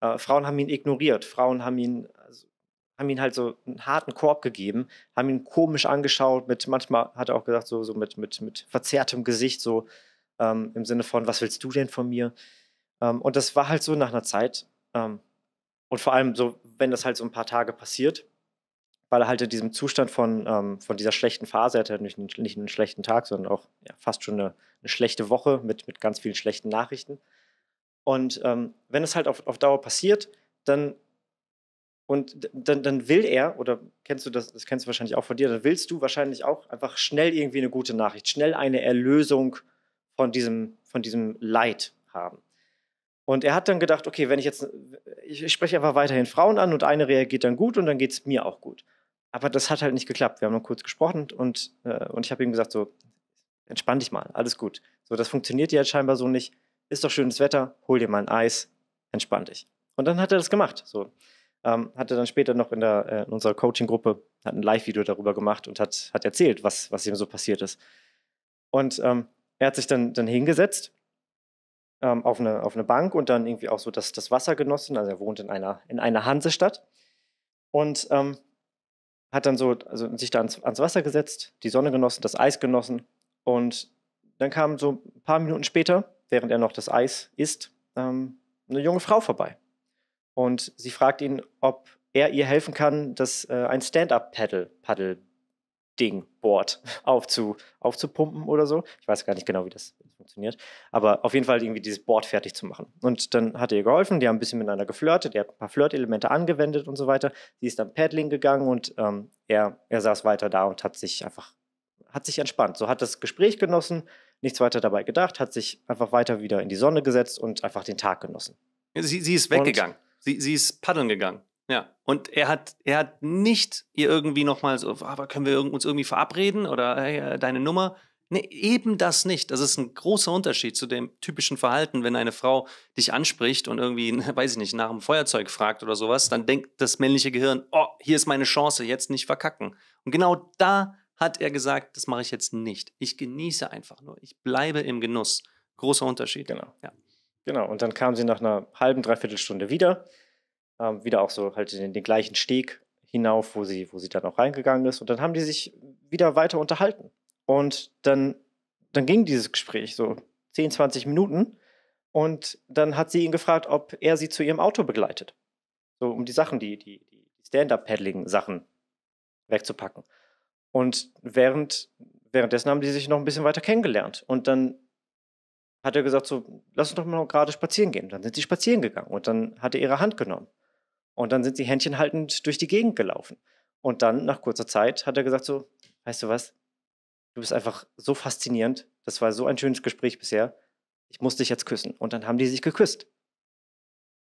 Äh, Frauen haben ihn ignoriert, Frauen haben ihn, also, haben ihn halt so einen harten Korb gegeben, haben ihn komisch angeschaut, mit manchmal hat er auch gesagt, so, so mit, mit, mit verzerrtem Gesicht, so ähm, im Sinne von, was willst du denn von mir? Ähm, und das war halt so nach einer Zeit. Ähm, und vor allem so, wenn das halt so ein paar Tage passiert, weil er halt in diesem Zustand von, ähm, von dieser schlechten Phase, er hatte halt nicht, nicht einen schlechten Tag, sondern auch ja, fast schon eine, eine, schlechte Woche mit, mit ganz vielen schlechten Nachrichten. Und ähm, wenn es halt auf, auf Dauer passiert, dann und dann, dann will er, oder kennst du das, das kennst du wahrscheinlich auch von dir, dann willst du wahrscheinlich auch einfach schnell irgendwie eine gute Nachricht, schnell eine Erlösung von diesem, von diesem Leid haben. Und er hat dann gedacht, okay, wenn ich jetzt, ich, spreche einfach weiterhin Frauen an und eine reagiert dann gut und dann geht es mir auch gut. Aber das hat halt nicht geklappt. Wir haben nur kurz gesprochen und, äh, und ich habe ihm gesagt, so, entspann dich mal, alles gut. So, das funktioniert ja halt scheinbar so nicht. Ist doch schönes Wetter, hol dir mal ein Eis, entspann dich. Und dann hat er das gemacht. So, ähm, hat er dann später noch in, der, äh, in unserer Coaching-Gruppe hat ein Live-Video darüber gemacht und hat, hat erzählt, was, was ihm so passiert ist. Und ähm, er hat sich dann, dann hingesetzt ähm, auf, eine, auf eine Bank und dann irgendwie auch so das, das Wasser genossen. Also er wohnt in einer, in einer Hansestadt. Und ähm, hat dann so also sich da ans, ans Wasser gesetzt, die Sonne genossen, das Eis genossen und dann kam so ein paar Minuten später, während er noch das Eis isst, ähm, eine junge Frau vorbei. Und sie fragt ihn, ob er ihr helfen kann, dass äh, ein Stand-up-Paddle Ding, Board aufzu, aufzupumpen oder so. Ich weiß gar nicht genau, wie das funktioniert. Aber auf jeden Fall irgendwie dieses Board fertig zu machen. Und dann hat er ihr geholfen, die haben ein bisschen miteinander geflirtet, er hat ein paar Flirtelemente angewendet und so weiter. Sie ist dann Paddling gegangen und ähm, er, er saß weiter da und hat sich einfach, hat sich entspannt. So hat das Gespräch genossen, nichts weiter dabei gedacht, hat sich einfach weiter wieder in die Sonne gesetzt und einfach den Tag genossen. Sie, sie ist weggegangen. sie, sie ist paddeln gegangen. Ja, und er hat, er hat nicht ihr irgendwie nochmal so, aber ah, können wir uns irgendwie verabreden oder hey, äh, deine Nummer? Nee, eben das nicht. Das ist ein großer Unterschied zu dem typischen Verhalten, wenn eine Frau dich anspricht und irgendwie, weiß ich nicht, nach einem Feuerzeug fragt oder sowas, dann denkt das männliche Gehirn, oh, hier ist meine Chance, jetzt nicht verkacken. Und genau da hat er gesagt, das mache ich jetzt nicht. Ich genieße einfach nur. Ich bleibe im Genuss. Großer Unterschied. Genau. Ja. Genau. Und dann kam sie nach einer halben, dreiviertel Stunde wieder ähm, wieder auch so halt in den gleichen Steg hinauf, wo sie, wo sie dann auch reingegangen ist. Und dann haben die sich wieder weiter unterhalten. Und dann, dann ging dieses Gespräch so 10, 20 Minuten. Und dann hat sie ihn gefragt, ob er sie zu ihrem Auto begleitet. So, um die Sachen, die, die, die Stand-Up-Paddling-Sachen wegzupacken. Und während, währenddessen haben die sich noch ein bisschen weiter kennengelernt. Und dann hat er gesagt, so, lass uns doch mal gerade spazieren gehen. Dann sind sie spazieren gegangen und dann hat er ihre Hand genommen. Und dann sind sie händchenhaltend durch die Gegend gelaufen. Und dann, nach kurzer Zeit, hat er gesagt so, weißt du was, du bist einfach so faszinierend, das war so ein schönes Gespräch bisher, ich muss dich jetzt küssen. Und dann haben die sich geküsst.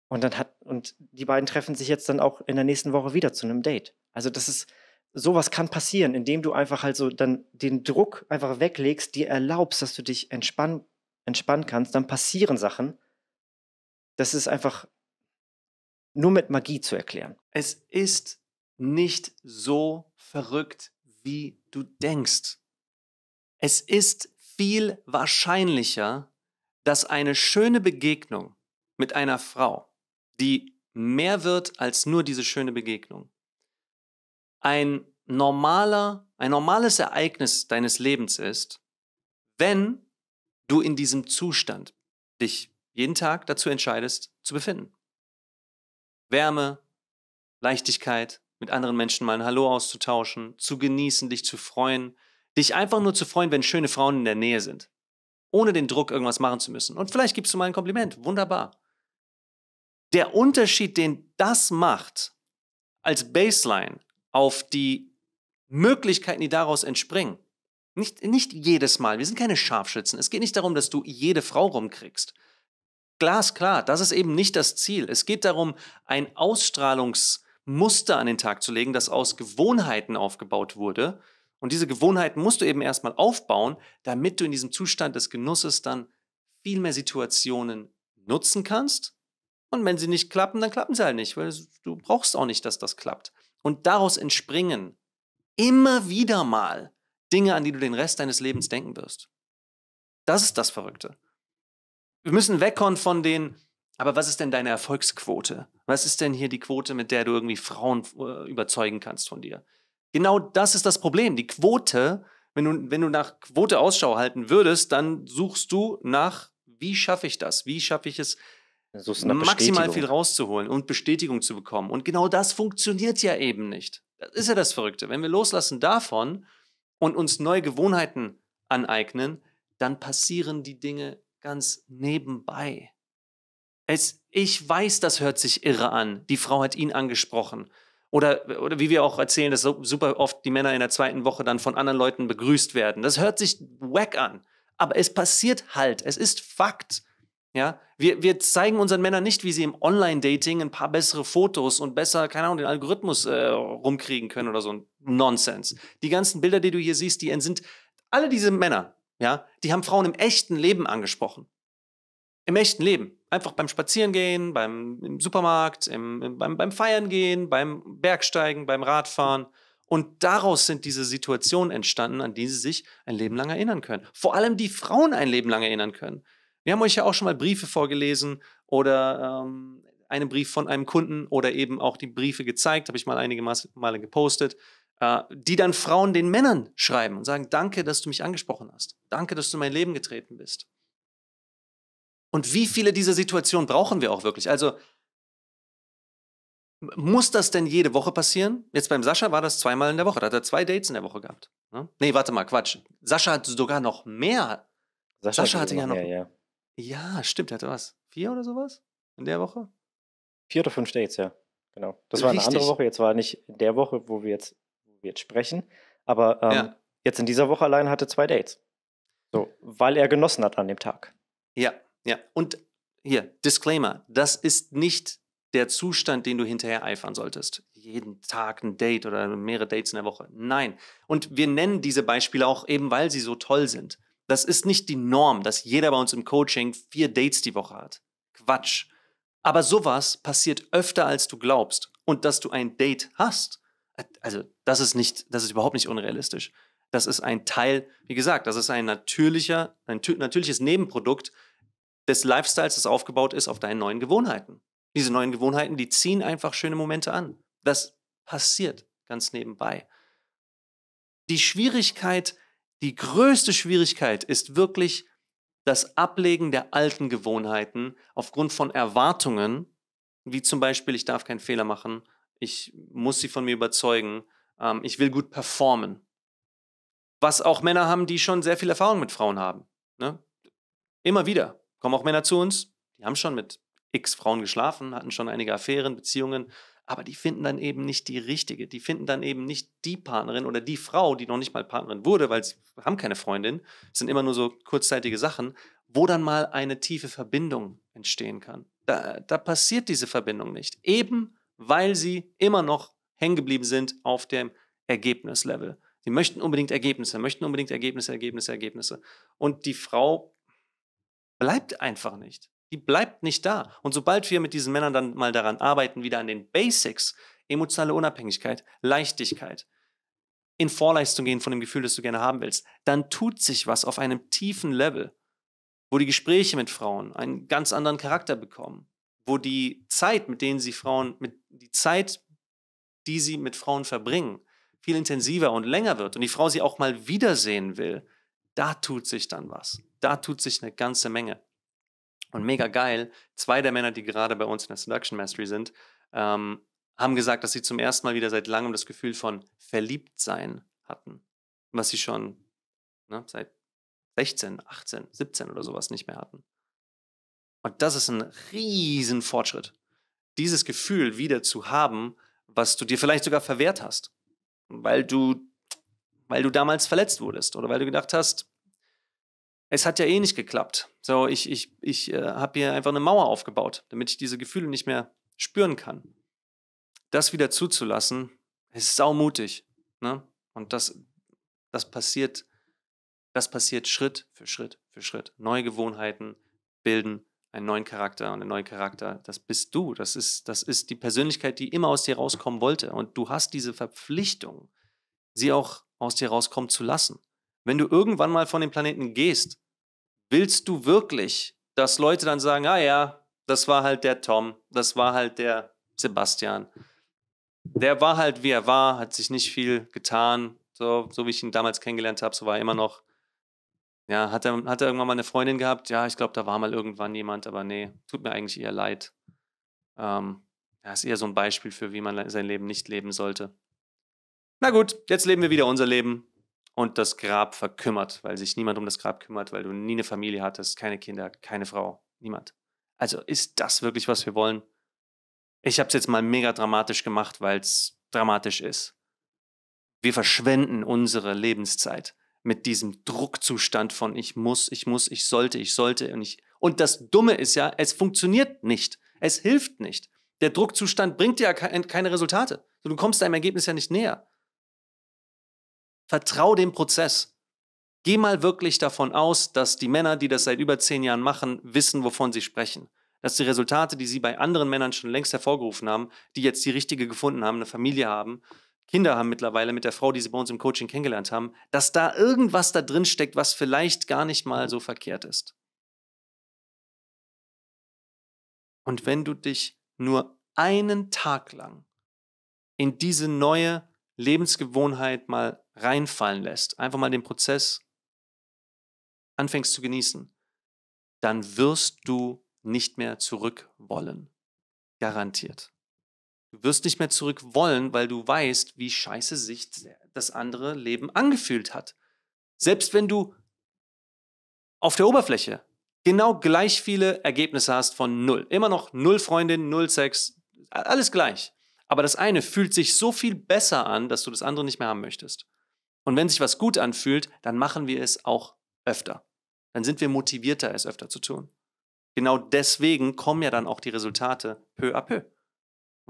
Und dann hat, und die beiden treffen sich jetzt dann auch in der nächsten Woche wieder zu einem Date. Also das ist, sowas kann passieren, indem du einfach halt so dann den Druck einfach weglegst, dir erlaubst, dass du dich entspannen, entspannen kannst, dann passieren Sachen. Das ist einfach nur mit Magie zu erklären. Es ist nicht so verrückt, wie du denkst. Es ist viel wahrscheinlicher, dass eine schöne Begegnung mit einer Frau, die mehr wird als nur diese schöne Begegnung, ein normaler, ein normales Ereignis deines Lebens ist, wenn du in diesem Zustand dich jeden Tag dazu entscheidest, zu befinden. Wärme, Leichtigkeit, mit anderen Menschen mal ein Hallo auszutauschen, zu genießen, dich zu freuen, dich einfach nur zu freuen, wenn schöne Frauen in der Nähe sind, ohne den Druck, irgendwas machen zu müssen. Und vielleicht gibst du mal ein Kompliment, wunderbar. Der Unterschied, den das macht, als Baseline auf die Möglichkeiten, die daraus entspringen, nicht, nicht jedes Mal, wir sind keine Scharfschützen. Es geht nicht darum, dass du jede Frau rumkriegst glasklar, das ist eben nicht das Ziel. Es geht darum, ein Ausstrahlungsmuster an den Tag zu legen, das aus Gewohnheiten aufgebaut wurde. Und diese Gewohnheiten musst du eben erstmal aufbauen, damit du in diesem Zustand des Genusses dann viel mehr Situationen nutzen kannst. Und wenn sie nicht klappen, dann klappen sie halt nicht, weil du brauchst auch nicht, dass das klappt. Und daraus entspringen immer wieder mal Dinge, an die du den Rest deines Lebens denken wirst. Das ist das Verrückte wir müssen wegkommen von den, aber was ist denn deine Erfolgsquote? Was ist denn hier die Quote, mit der du irgendwie Frauen äh, überzeugen kannst von dir? Genau das ist das Problem. Die Quote, wenn du, wenn du nach Quote Ausschau halten würdest, dann suchst du nach, wie schaffe ich das? Wie schaffe ich es, maximal viel rauszuholen und Bestätigung zu bekommen? Und genau das funktioniert ja eben nicht. Das ist ja das Verrückte. Wenn wir loslassen davon und uns neue Gewohnheiten aneignen, dann passieren die Dinge ganz nebenbei. Es, ich weiß, das hört sich irre an. Die Frau hat ihn angesprochen. Oder, oder wie wir auch erzählen, dass so, super oft die Männer in der zweiten Woche dann von anderen Leuten begrüßt werden. Das hört sich wack an. Aber es passiert halt. Es ist Fakt. Ja, wir, wir zeigen unseren Männern nicht, wie sie im Online-Dating ein paar bessere Fotos und besser, keine Ahnung, den Algorithmus äh, rumkriegen können oder so ein Nonsens. Die ganzen Bilder, die du hier siehst, die sind alle diese Männer, ja, die haben Frauen im echten Leben angesprochen. Im echten Leben. Einfach beim Spazierengehen, beim im Supermarkt, im, beim, beim Feiern gehen, beim Bergsteigen, beim Radfahren. Und daraus sind diese Situationen entstanden, an die sie sich ein Leben lang erinnern können. Vor allem die Frauen ein Leben lang erinnern können. Wir haben euch ja auch schon mal Briefe vorgelesen oder ähm, einen Brief von einem Kunden oder eben auch die Briefe gezeigt, habe ich mal einige Male gepostet, äh, die dann Frauen den Männern schreiben und sagen, danke, dass du mich angesprochen hast. Danke, dass du in mein Leben getreten bist. Und wie viele dieser Situationen brauchen wir auch wirklich? Also muss das denn jede Woche passieren? Jetzt beim Sascha war das zweimal in der Woche. Da hat er zwei Dates in der Woche gehabt. Ne? Nee, warte mal, Quatsch. Sascha hat sogar noch mehr. Sascha, Sascha hatte ja noch. Mehr, ja. ja, stimmt, er hatte was. Vier oder sowas in der Woche? Vier oder fünf Dates, ja. Genau. Das war eine andere Woche. Jetzt war nicht in der Woche, wo wir jetzt jetzt sprechen. Aber ähm, ja. jetzt in dieser Woche allein hatte zwei Dates. So, weil er genossen hat an dem Tag. Ja, ja. Und hier, Disclaimer: Das ist nicht der Zustand, den du hinterher eifern solltest. Jeden Tag ein Date oder mehrere Dates in der Woche. Nein. Und wir nennen diese Beispiele auch eben, weil sie so toll sind. Das ist nicht die Norm, dass jeder bei uns im Coaching vier Dates die Woche hat. Quatsch. Aber sowas passiert öfter, als du glaubst. Und dass du ein Date hast, also das ist nicht, das ist überhaupt nicht unrealistisch. Das ist ein Teil, wie gesagt, das ist ein natürlicher, ein natürliches Nebenprodukt des Lifestyles, das aufgebaut ist auf deinen neuen Gewohnheiten. Diese neuen Gewohnheiten, die ziehen einfach schöne Momente an. Das passiert ganz nebenbei. Die Schwierigkeit, die größte Schwierigkeit ist wirklich das Ablegen der alten Gewohnheiten aufgrund von Erwartungen, wie zum Beispiel, ich darf keinen Fehler machen, ich muss sie von mir überzeugen. Ähm, ich will gut performen. Was auch Männer haben, die schon sehr viel Erfahrung mit Frauen haben. Ne? Immer wieder kommen auch Männer zu uns, die haben schon mit x Frauen geschlafen, hatten schon einige Affären, Beziehungen, aber die finden dann eben nicht die richtige. Die finden dann eben nicht die Partnerin oder die Frau, die noch nicht mal Partnerin wurde, weil sie haben keine Freundin. Es sind immer nur so kurzzeitige Sachen, wo dann mal eine tiefe Verbindung entstehen kann. Da, da passiert diese Verbindung nicht. Eben weil sie immer noch hängen geblieben sind auf dem Ergebnislevel. Sie möchten unbedingt Ergebnisse, möchten unbedingt Ergebnisse, Ergebnisse, Ergebnisse. Und die Frau bleibt einfach nicht. Die bleibt nicht da. Und sobald wir mit diesen Männern dann mal daran arbeiten, wieder an den Basics, emotionale Unabhängigkeit, Leichtigkeit, in Vorleistung gehen von dem Gefühl, das du gerne haben willst, dann tut sich was auf einem tiefen Level, wo die Gespräche mit Frauen einen ganz anderen Charakter bekommen, wo die Zeit, mit denen sie Frauen, mit die Zeit, die sie mit Frauen verbringen, viel intensiver und länger wird und die Frau sie auch mal wiedersehen will, da tut sich dann was. Da tut sich eine ganze Menge. Und mega geil, zwei der Männer, die gerade bei uns in der Seduction Mastery sind, ähm, haben gesagt, dass sie zum ersten Mal wieder seit langem das Gefühl von Verliebtsein hatten. Was sie schon ne, seit 16, 18, 17 oder sowas nicht mehr hatten. Und das ist ein riesen Fortschritt. Dieses Gefühl wieder zu haben, was du dir vielleicht sogar verwehrt hast, weil du, weil du damals verletzt wurdest oder weil du gedacht hast, es hat ja eh nicht geklappt. So, ich, ich, ich äh, habe hier einfach eine Mauer aufgebaut, damit ich diese Gefühle nicht mehr spüren kann. Das wieder zuzulassen, ist saumutig. Ne? Und das, das passiert, das passiert Schritt für Schritt für Schritt. Neue Gewohnheiten bilden, einen neuen Charakter und einen neuen Charakter. Das bist du. Das ist, das ist die Persönlichkeit, die immer aus dir rauskommen wollte. Und du hast diese Verpflichtung, sie auch aus dir rauskommen zu lassen. Wenn du irgendwann mal von dem Planeten gehst, willst du wirklich, dass Leute dann sagen, ah ja, das war halt der Tom, das war halt der Sebastian. Der war halt, wie er war, hat sich nicht viel getan. So, so wie ich ihn damals kennengelernt habe, so war er immer noch. Ja, hat er, hat er irgendwann mal eine Freundin gehabt? Ja, ich glaube, da war mal irgendwann jemand, aber nee, tut mir eigentlich eher leid. Ähm, ja, ist eher so ein Beispiel für, wie man sein Leben nicht leben sollte. Na gut, jetzt leben wir wieder unser Leben und das Grab verkümmert, weil sich niemand um das Grab kümmert, weil du nie eine Familie hattest, keine Kinder, keine Frau, niemand. Also ist das wirklich, was wir wollen? Ich habe es jetzt mal mega dramatisch gemacht, weil es dramatisch ist. Wir verschwenden unsere Lebenszeit mit diesem Druckzustand von ich muss, ich muss, ich sollte, ich sollte und ich. Und das Dumme ist ja, es funktioniert nicht. Es hilft nicht. Der Druckzustand bringt dir ja äh, keine Resultate. Du kommst deinem Ergebnis ja nicht näher. Vertrau dem Prozess. Geh mal wirklich davon aus, dass die Männer, die das seit über zehn Jahren machen, wissen, wovon sie sprechen. Dass die Resultate, die sie bei anderen Männern schon längst hervorgerufen haben, die jetzt die richtige gefunden haben, eine Familie haben, Kinder haben mittlerweile mit der Frau, die sie bei uns im Coaching kennengelernt haben, dass da irgendwas da drin steckt, was vielleicht gar nicht mal so verkehrt ist. Und wenn du dich nur einen Tag lang in diese neue Lebensgewohnheit mal reinfallen lässt, einfach mal den Prozess anfängst zu genießen, dann wirst du nicht mehr zurück wollen. Garantiert. Du wirst nicht mehr zurück wollen, weil du weißt, wie scheiße sich das andere Leben angefühlt hat. Selbst wenn du auf der Oberfläche genau gleich viele Ergebnisse hast von null. Immer noch null Freundin, null Sex, alles gleich. Aber das eine fühlt sich so viel besser an, dass du das andere nicht mehr haben möchtest. Und wenn sich was gut anfühlt, dann machen wir es auch öfter. Dann sind wir motivierter, es öfter zu tun. Genau deswegen kommen ja dann auch die Resultate peu à peu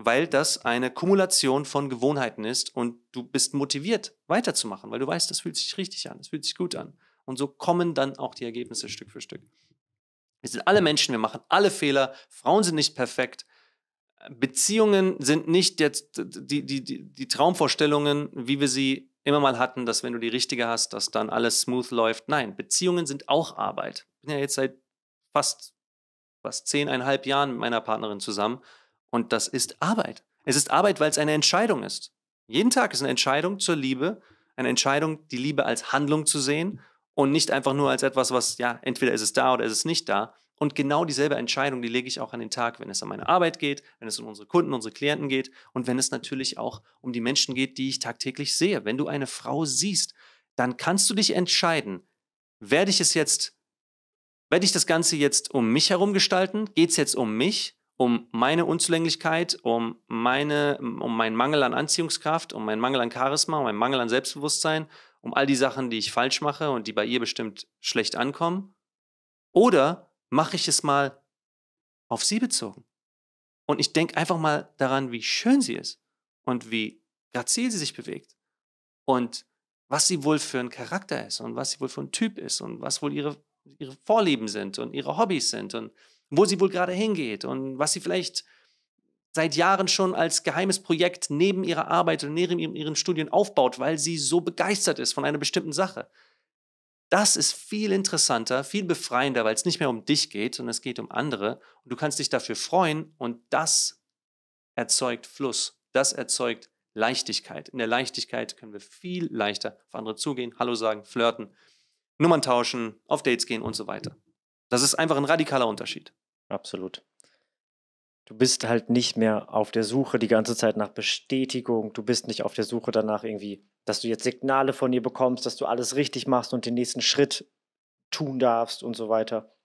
weil das eine Kumulation von Gewohnheiten ist und du bist motiviert weiterzumachen, weil du weißt, das fühlt sich richtig an, das fühlt sich gut an. Und so kommen dann auch die Ergebnisse Stück für Stück. Wir sind alle Menschen, wir machen alle Fehler, Frauen sind nicht perfekt, Beziehungen sind nicht jetzt die, die, die, die Traumvorstellungen, wie wir sie immer mal hatten, dass wenn du die richtige hast, dass dann alles smooth läuft. Nein, Beziehungen sind auch Arbeit. Ich bin ja jetzt seit fast, fast zehn, eineinhalb Jahren mit meiner Partnerin zusammen und das ist Arbeit. Es ist Arbeit, weil es eine Entscheidung ist. Jeden Tag ist eine Entscheidung zur Liebe, eine Entscheidung, die Liebe als Handlung zu sehen und nicht einfach nur als etwas, was, ja, entweder ist es da oder ist es nicht da. Und genau dieselbe Entscheidung, die lege ich auch an den Tag, wenn es an meine Arbeit geht, wenn es um unsere Kunden, unsere Klienten geht und wenn es natürlich auch um die Menschen geht, die ich tagtäglich sehe. Wenn du eine Frau siehst, dann kannst du dich entscheiden, werde ich es jetzt, werde ich das Ganze jetzt um mich herum gestalten? Geht es jetzt um mich? um meine Unzulänglichkeit, um, meine, um meinen Mangel an Anziehungskraft, um meinen Mangel an Charisma, um meinen Mangel an Selbstbewusstsein, um all die Sachen, die ich falsch mache und die bei ihr bestimmt schlecht ankommen? Oder mache ich es mal auf sie bezogen? Und ich denke einfach mal daran, wie schön sie ist und wie grazil sie sich bewegt und was sie wohl für ein Charakter ist und was sie wohl für ein Typ ist und was wohl ihre, ihre Vorlieben sind und ihre Hobbys sind und wo sie wohl gerade hingeht und was sie vielleicht seit Jahren schon als geheimes Projekt neben ihrer Arbeit und neben ihren Studien aufbaut, weil sie so begeistert ist von einer bestimmten Sache. Das ist viel interessanter, viel befreiender, weil es nicht mehr um dich geht, sondern es geht um andere. Und du kannst dich dafür freuen und das erzeugt Fluss, das erzeugt Leichtigkeit. In der Leichtigkeit können wir viel leichter auf andere zugehen, Hallo sagen, flirten, Nummern tauschen, auf Dates gehen und so weiter. Das ist einfach ein radikaler Unterschied. Absolut. Du bist halt nicht mehr auf der Suche die ganze Zeit nach Bestätigung. Du bist nicht auf der Suche danach irgendwie, dass du jetzt Signale von ihr bekommst, dass du alles richtig machst und den nächsten Schritt tun darfst und so weiter.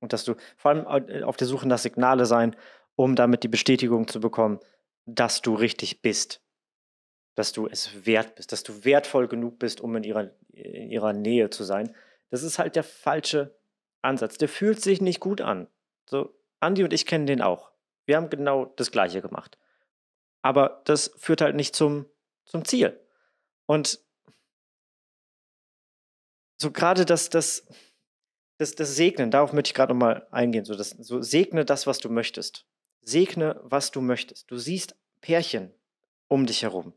Und dass du vor allem äh, auf der Suche nach Signale sein, um damit die Bestätigung zu bekommen, dass du richtig bist. Dass du es wert bist, dass du wertvoll genug bist, um in ihrer, in ihrer Nähe zu sein. Das ist halt der falsche Ansatz. Der fühlt sich nicht gut an. So, Andi und ich kennen den auch. Wir haben genau das Gleiche gemacht. Aber das führt halt nicht zum, zum Ziel. Und so gerade das, das, das, das Segnen, darauf möchte ich gerade nochmal eingehen. So, das, so segne das, was du möchtest. Segne, was du möchtest. Du siehst Pärchen um dich herum.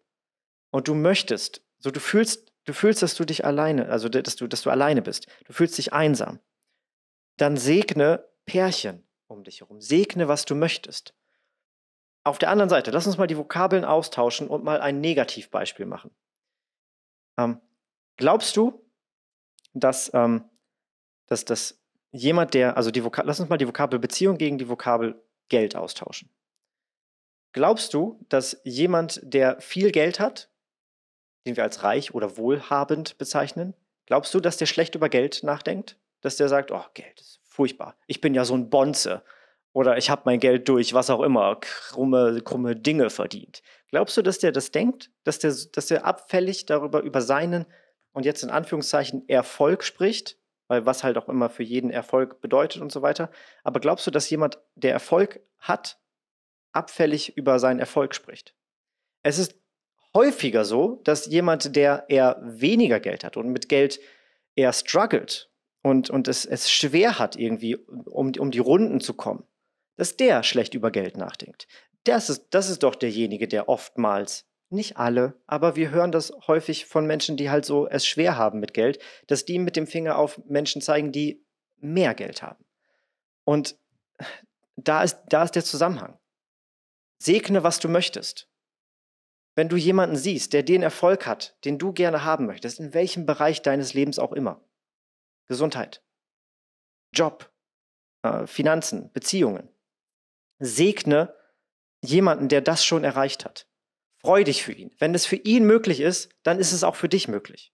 Und du möchtest, so du fühlst, du fühlst, dass du dich alleine, also dass du, dass du alleine bist. Du fühlst dich einsam. Dann segne Pärchen um dich herum. Segne, was du möchtest. Auf der anderen Seite, lass uns mal die Vokabeln austauschen und mal ein Negativbeispiel machen. Ähm, glaubst du, dass, ähm, dass, dass jemand, der, also die Vokabel, lass uns mal die Vokabel Beziehung gegen die Vokabel Geld austauschen. Glaubst du, dass jemand, der viel Geld hat, den wir als reich oder wohlhabend bezeichnen, glaubst du, dass der schlecht über Geld nachdenkt? Dass der sagt, oh, Geld ist furchtbar. Ich bin ja so ein Bonze. Oder ich habe mein Geld durch, was auch immer, krumme, krumme Dinge verdient. Glaubst du, dass der das denkt? Dass der, dass der abfällig darüber, über seinen und jetzt in Anführungszeichen Erfolg spricht? Weil was halt auch immer für jeden Erfolg bedeutet und so weiter. Aber glaubst du, dass jemand, der Erfolg hat, abfällig über seinen Erfolg spricht? Es ist häufiger so, dass jemand, der eher weniger Geld hat und mit Geld eher struggelt und, und es, es schwer hat, irgendwie um, um die Runden zu kommen, dass der schlecht über Geld nachdenkt. Das ist, das ist doch derjenige, der oftmals, nicht alle, aber wir hören das häufig von Menschen, die halt so es schwer haben mit Geld, dass die mit dem Finger auf Menschen zeigen, die mehr Geld haben. Und da ist, da ist der Zusammenhang. Segne, was du möchtest. Wenn du jemanden siehst, der den Erfolg hat, den du gerne haben möchtest, in welchem Bereich deines Lebens auch immer, Gesundheit, Job, äh, Finanzen, Beziehungen. Segne jemanden, der das schon erreicht hat. Freu dich für ihn. Wenn es für ihn möglich ist, dann ist es auch für dich möglich.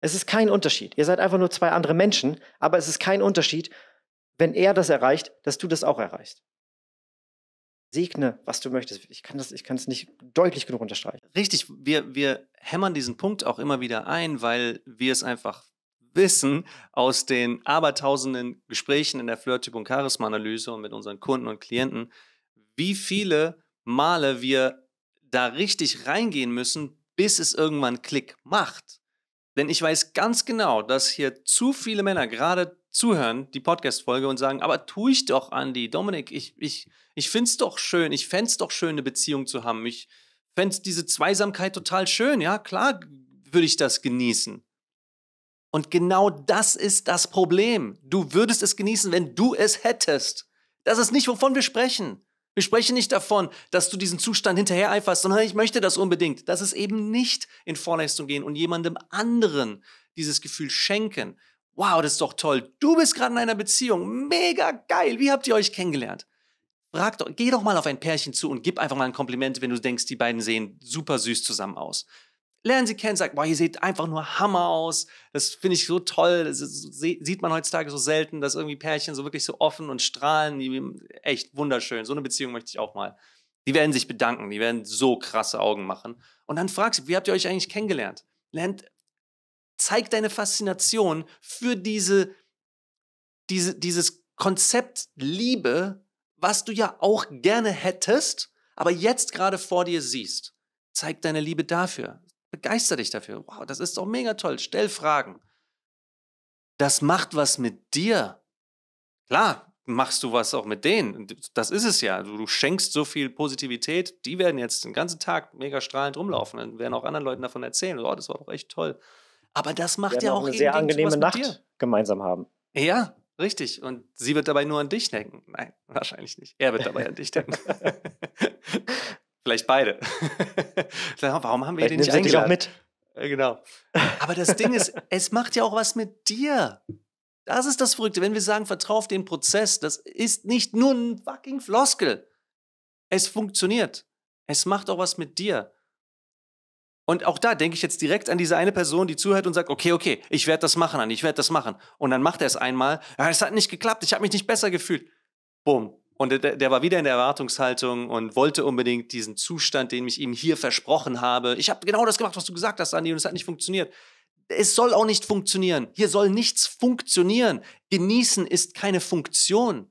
Es ist kein Unterschied. Ihr seid einfach nur zwei andere Menschen, aber es ist kein Unterschied, wenn er das erreicht, dass du das auch erreichst. Segne, was du möchtest. Ich kann das, ich kann es nicht deutlich genug unterstreichen. Richtig, wir, wir hämmern diesen Punkt auch immer wieder ein, weil wir es einfach wissen aus den abertausenden Gesprächen in der Flirt-Typ- und Charisma-Analyse und mit unseren Kunden und Klienten, wie viele Male wir da richtig reingehen müssen, bis es irgendwann Klick macht. Denn ich weiß ganz genau, dass hier zu viele Männer gerade zuhören, die Podcast-Folge und sagen, aber tu ich doch, Andy, Dominik, ich, ich, ich find's doch schön, ich fände es doch schön, eine Beziehung zu haben. Ich fände diese Zweisamkeit total schön, ja, klar würde ich das genießen. Und genau das ist das Problem. Du würdest es genießen, wenn du es hättest. Das ist nicht, wovon wir sprechen. Wir sprechen nicht davon, dass du diesen Zustand hinterher eiferst, sondern ich möchte das unbedingt. Das ist eben nicht in Vorleistung gehen und jemandem anderen dieses Gefühl schenken. Wow, das ist doch toll. Du bist gerade in einer Beziehung. Mega geil. Wie habt ihr euch kennengelernt? Frag doch, geh doch mal auf ein Pärchen zu und gib einfach mal ein Kompliment, wenn du denkst, die beiden sehen super süß zusammen aus lernen Sie kennen, sagt, boah, ihr seht einfach nur Hammer aus. Das finde ich so toll. Das ist, sieht man heutzutage so selten, dass irgendwie Pärchen so wirklich so offen und strahlen. Die, echt wunderschön. So eine Beziehung möchte ich auch mal. Die werden sich bedanken. Die werden so krasse Augen machen. Und dann fragst du, wie habt ihr euch eigentlich kennengelernt? Lernt, zeig deine Faszination für diese, diese, dieses Konzept Liebe, was du ja auch gerne hättest, aber jetzt gerade vor dir siehst. Zeig deine Liebe dafür. Begeister dich dafür. Wow, das ist doch mega toll. Stell Fragen. Das macht was mit dir. Klar, machst du was auch mit denen. Das ist es ja. Du, du schenkst so viel Positivität, die werden jetzt den ganzen Tag mega strahlend rumlaufen und werden auch anderen Leuten davon erzählen. Oh, das war doch echt toll. Aber das macht ja auch eine sehr angenehme Nacht gemeinsam haben. Ja, richtig. Und sie wird dabei nur an dich denken. Nein, wahrscheinlich nicht. Er wird dabei an dich denken. Vielleicht beide. Warum haben wir Vielleicht den nicht eingeladen? Dich auch mit. Genau. Aber das Ding ist, es macht ja auch was mit dir. Das ist das Verrückte. Wenn wir sagen, vertrau auf den Prozess, das ist nicht nur ein fucking Floskel. Es funktioniert. Es macht auch was mit dir. Und auch da denke ich jetzt direkt an diese eine Person, die zuhört und sagt, okay, okay, ich werde das machen, ich werde das machen. Und dann macht er es einmal. Ja, es hat nicht geklappt, ich habe mich nicht besser gefühlt. Boom, und der, der, war wieder in der Erwartungshaltung und wollte unbedingt diesen Zustand, den ich ihm hier versprochen habe. Ich habe genau das gemacht, was du gesagt hast, Andi, und es hat nicht funktioniert. Es soll auch nicht funktionieren. Hier soll nichts funktionieren. Genießen ist keine Funktion.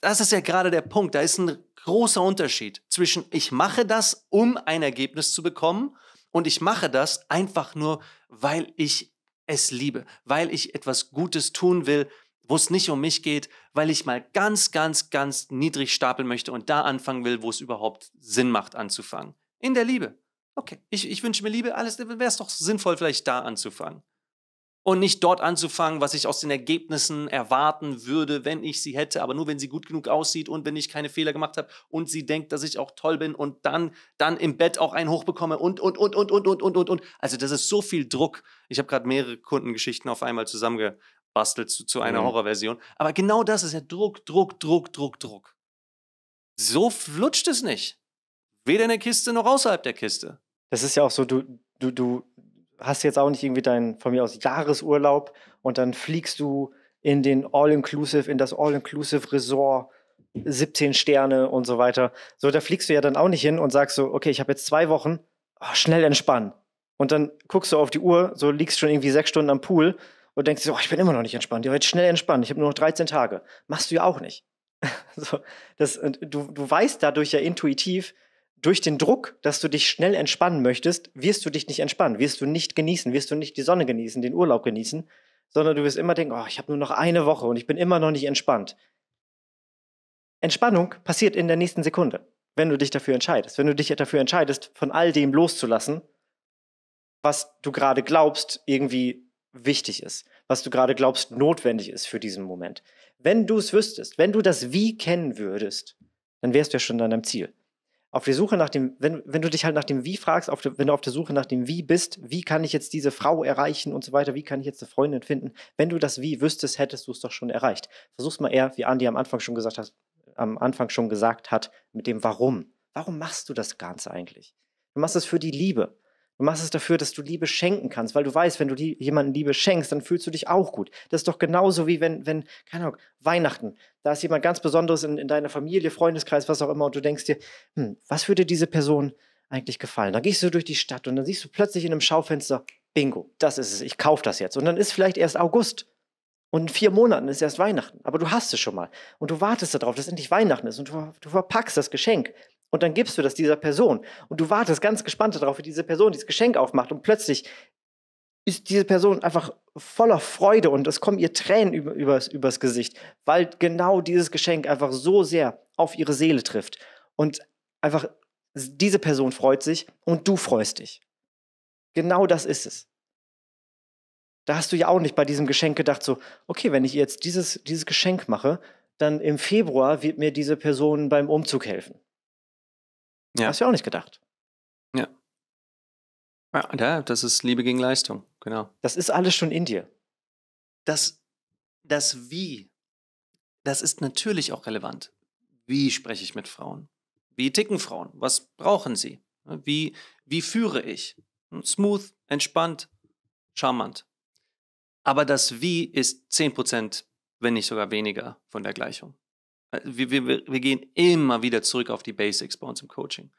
Das ist ja gerade der Punkt. Da ist ein großer Unterschied zwischen ich mache das, um ein Ergebnis zu bekommen, und ich mache das einfach nur, weil ich es liebe, weil ich etwas Gutes tun will, wo es nicht um mich geht, weil ich mal ganz, ganz, ganz niedrig stapeln möchte und da anfangen will, wo es überhaupt Sinn macht, anzufangen. In der Liebe. Okay, ich, ich wünsche mir Liebe, alles äh, wäre es doch sinnvoll, vielleicht da anzufangen. Und nicht dort anzufangen, was ich aus den Ergebnissen erwarten würde, wenn ich sie hätte, aber nur wenn sie gut genug aussieht und wenn ich keine Fehler gemacht habe und sie denkt, dass ich auch toll bin und dann, dann im Bett auch einen hochbekomme und, und, und, und, und, und, und, und. Also das ist so viel Druck. Ich habe gerade mehrere Kundengeschichten auf einmal zusammenge bastelst du zu einer mhm. Horrorversion. Aber genau das ist ja Druck, Druck, Druck, Druck, Druck. So flutscht es nicht. Weder in der Kiste noch außerhalb der Kiste. Das ist ja auch so, du, du, du hast jetzt auch nicht irgendwie deinen, von mir aus, Jahresurlaub und dann fliegst du in den All-Inclusive, in das All-Inclusive-Resort 17 Sterne und so weiter. So, da fliegst du ja dann auch nicht hin und sagst so, okay, ich habe jetzt zwei Wochen, oh, schnell entspannen. Und dann guckst du auf die Uhr, so liegst schon irgendwie sechs Stunden am Pool und denkst, oh, ich bin immer noch nicht entspannt. ich werde schnell entspannt, Ich habe nur noch 13 Tage. Machst du ja auch nicht. so, das, du, du weißt dadurch ja intuitiv, durch den Druck, dass du dich schnell entspannen möchtest, wirst du dich nicht entspannen, wirst du nicht genießen, wirst du nicht die Sonne genießen, den Urlaub genießen, sondern du wirst immer denken, oh, ich habe nur noch eine Woche und ich bin immer noch nicht entspannt. Entspannung passiert in der nächsten Sekunde, wenn du dich dafür entscheidest. Wenn du dich dafür entscheidest, von all dem loszulassen, was du gerade glaubst, irgendwie wichtig ist, was du gerade glaubst, notwendig ist für diesen Moment. Wenn du es wüsstest, wenn du das Wie kennen würdest, dann wärst du ja schon an deinem Ziel. Auf der Suche nach dem, wenn, wenn du dich halt nach dem Wie fragst, der, wenn du auf der Suche nach dem Wie bist, wie kann ich jetzt diese Frau erreichen und so weiter, wie kann ich jetzt eine Freundin finden, wenn du das Wie wüsstest, hättest du es doch schon erreicht. Versuch's mal eher, wie Andi am Anfang schon gesagt hat, am Anfang schon gesagt hat, mit dem Warum. Warum machst du das Ganze eigentlich? Du machst es für die Liebe. Du machst es dafür, dass du Liebe schenken kannst, weil du weißt, wenn du die, jemandem Liebe schenkst, dann fühlst du dich auch gut. Das ist doch genauso wie wenn, wenn, keine Ahnung, Weihnachten, da ist jemand ganz Besonderes in, in deiner Familie, Freundeskreis, was auch immer, und du denkst dir, hm, was würde diese Person eigentlich gefallen? Dann gehst du durch die Stadt und dann siehst du plötzlich in einem Schaufenster, bingo, das ist es, ich kaufe das jetzt. Und dann ist vielleicht erst August. Und in vier Monaten ist erst Weihnachten. Aber du hast es schon mal. Und du wartest darauf, dass endlich Weihnachten ist. Und du, du verpackst das Geschenk. Und dann gibst du das dieser Person. Und du wartest ganz gespannt darauf, wie diese Person dieses Geschenk aufmacht. Und plötzlich ist diese Person einfach voller Freude und es kommen ihr Tränen über, übers, übers Gesicht, weil genau dieses Geschenk einfach so sehr auf ihre Seele trifft. Und einfach diese Person freut sich und du freust dich. Genau das ist es. Da hast du ja auch nicht bei diesem Geschenk gedacht, so, okay, wenn ich jetzt dieses, dieses Geschenk mache, dann im Februar wird mir diese Person beim Umzug helfen. Ja. Hast du auch nicht gedacht. Ja. Ja, das ist Liebe gegen Leistung, genau. Das ist alles schon in dir. Das, das Wie, das ist natürlich auch relevant. Wie spreche ich mit Frauen? Wie ticken Frauen? Was brauchen sie? Wie, wie führe ich? Hm, smooth, entspannt, charmant. Aber das Wie ist 10%, wenn nicht sogar weniger von der Gleichung wir, wir, wir gehen immer wieder zurück auf die Basics bei uns im Coaching.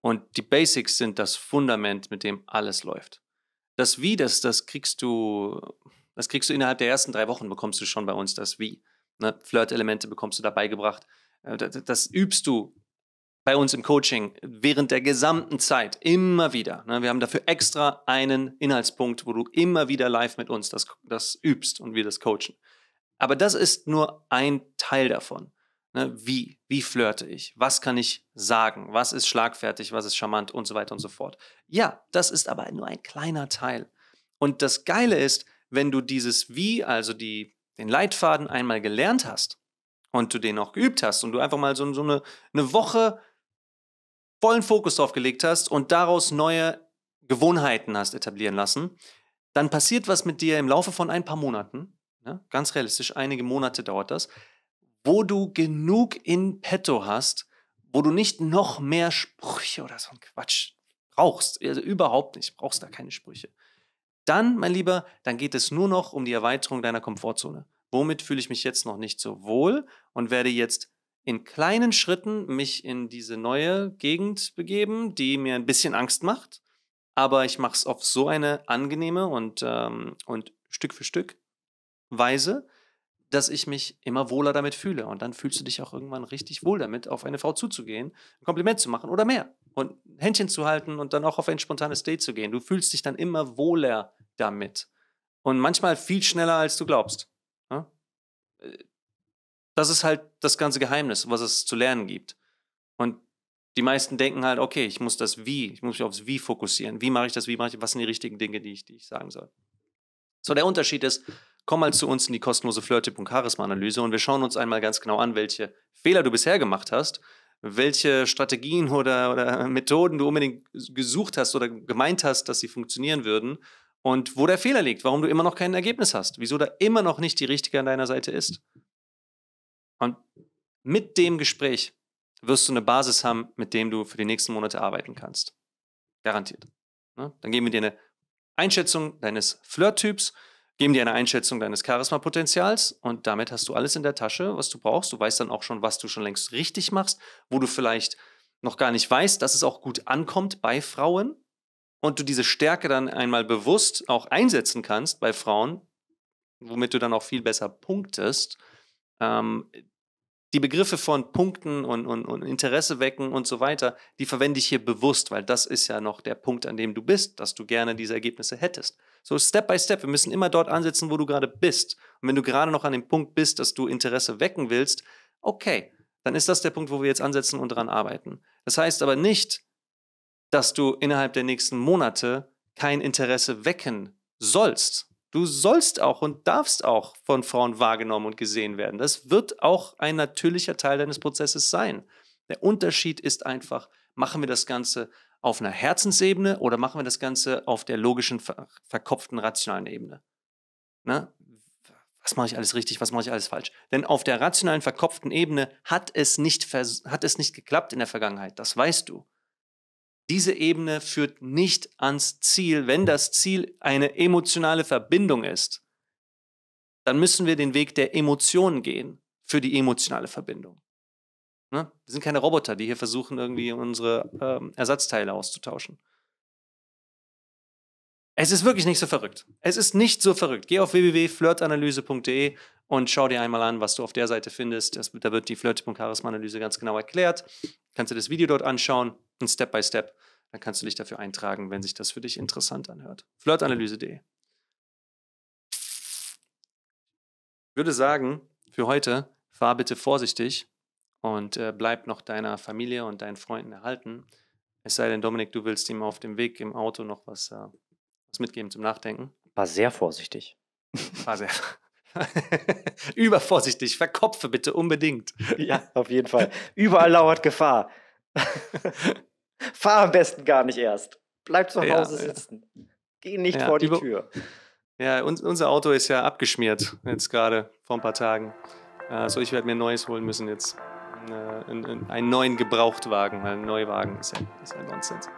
Und die Basics sind das Fundament, mit dem alles läuft. Das Wie, das, das kriegst du, das kriegst du innerhalb der ersten drei Wochen, bekommst du schon bei uns das Wie. Ne? Flirt-Elemente bekommst du dabei gebracht. Äh, das, das, übst du bei uns im Coaching während der gesamten Zeit immer wieder. Ne? Wir haben dafür extra einen Inhaltspunkt, wo du immer wieder live mit uns das, das übst und wir das coachen. Aber das ist nur ein Teil davon. Ne, wie, wie flirte ich? Was kann ich sagen? Was ist schlagfertig? Was ist charmant? Und so weiter und so fort. Ja, das ist aber nur ein kleiner Teil. Und das Geile ist, wenn du dieses Wie, also die, den Leitfaden einmal gelernt hast und du den auch geübt hast und du einfach mal so, so eine, eine Woche vollen Fokus drauf gelegt hast und daraus neue Gewohnheiten hast etablieren lassen, dann passiert was mit dir im Laufe von ein paar Monaten. Ne? Ganz realistisch, einige Monate dauert das wo du genug in petto hast, wo du nicht noch mehr Sprüche oder so ein Quatsch brauchst. Also überhaupt nicht, brauchst da keine Sprüche. Dann, mein Lieber, dann geht es nur noch um die Erweiterung deiner Komfortzone. Womit fühle ich mich jetzt noch nicht so wohl und werde jetzt in kleinen Schritten mich in diese neue Gegend begeben, die mir ein bisschen Angst macht. Aber ich mache es auf so eine angenehme und, ähm, und Stück für Stück Weise, dass ich mich immer wohler damit fühle. Und dann fühlst du dich auch irgendwann richtig wohl damit, auf eine Frau zuzugehen, ein Kompliment zu machen oder mehr. Und Händchen zu halten und dann auch auf ein spontanes Date zu gehen. Du fühlst dich dann immer wohler damit. Und manchmal viel schneller, als du glaubst. Das ist halt das ganze Geheimnis, was es zu lernen gibt. Und die meisten denken halt, okay, ich muss das Wie, ich muss mich aufs Wie fokussieren. Wie mache ich das, wie mache ich, was sind die richtigen Dinge, die ich, die ich sagen soll. So, der Unterschied ist, komm mal zu uns in die kostenlose Flirtip und Charisma-Analyse und wir schauen uns einmal ganz genau an, welche Fehler du bisher gemacht hast, welche Strategien oder, oder Methoden du unbedingt gesucht hast oder gemeint hast, dass sie funktionieren würden und wo der Fehler liegt, warum du immer noch kein Ergebnis hast, wieso da immer noch nicht die Richtige an deiner Seite ist. Und mit dem Gespräch wirst du eine Basis haben, mit dem du für die nächsten Monate arbeiten kannst. Garantiert. Ne? Dann geben wir dir eine Einschätzung deines Flirt-Typs, geben dir eine Einschätzung deines Charisma-Potenzials und damit hast du alles in der Tasche, was du brauchst. Du weißt dann auch schon, was du schon längst richtig machst, wo du vielleicht noch gar nicht weißt, dass es auch gut ankommt bei Frauen und du diese Stärke dann einmal bewusst auch einsetzen kannst bei Frauen, womit du dann auch viel besser punktest. Ähm, die Begriffe von Punkten und, und, und, Interesse wecken und so weiter, die verwende ich hier bewusst, weil das ist ja noch der Punkt, an dem du bist, dass du gerne diese Ergebnisse hättest. So Step by Step. Wir müssen immer dort ansetzen, wo du gerade bist. Und wenn du gerade noch an dem Punkt bist, dass du Interesse wecken willst, okay, dann ist das der Punkt, wo wir jetzt ansetzen und daran arbeiten. Das heißt aber nicht, dass du innerhalb der nächsten Monate kein Interesse wecken sollst. Du sollst auch und darfst auch von Frauen wahrgenommen und gesehen werden. Das wird auch ein natürlicher Teil deines Prozesses sein. Der Unterschied ist einfach, machen wir das Ganze auf einer Herzensebene oder machen wir das Ganze auf der logischen, ver verkopften, rationalen Ebene? Ne? Was mache ich alles richtig, was mache ich alles falsch? Denn auf der rationalen, verkopften Ebene hat es, nicht hat es nicht geklappt in der Vergangenheit, das weißt du. Diese Ebene führt nicht ans Ziel, wenn das Ziel eine emotionale Verbindung ist. Dann müssen wir den Weg der Emotionen gehen für die emotionale Verbindung. Ne? Wir sind keine Roboter, die hier versuchen, irgendwie unsere ähm, Ersatzteile auszutauschen. Es ist wirklich nicht so verrückt. Es ist nicht so verrückt. Geh auf www.flirtanalyse.de und schau dir einmal an, was du auf der Seite findest. Das, da wird die Flirt- analyse ganz genau erklärt. Kannst du das Video dort anschauen, ein Step by Step. Dann kannst du dich dafür eintragen, wenn sich das für dich interessant anhört. Flirtanalyse.de. Ich würde sagen, für heute fahr bitte vorsichtig und äh, bleib noch deiner Familie und deinen Freunden erhalten. Es sei denn, Dominik, du willst ihm auf dem Weg im Auto noch was, äh, was mitgeben zum Nachdenken. War sehr vorsichtig. War sehr. Übervorsichtig, verkopfe bitte unbedingt. Ja, auf jeden Fall. Überall lauert Gefahr. Fahr am besten gar nicht erst. Bleib zu Hause ja, sitzen. Ja. Geh nicht ja, vor die Tür. Ja, un unser Auto ist ja abgeschmiert jetzt gerade vor ein paar Tagen. Äh, so, ich werde mir ein neues holen müssen jetzt. Äh, einen, neuen Gebrauchtwagen, weil ein Neuwagen ist ja, ist ja Nonsens.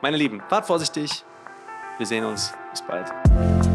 Meine Lieben, fahrt vorsichtig. Wir sehen uns. Bis bald.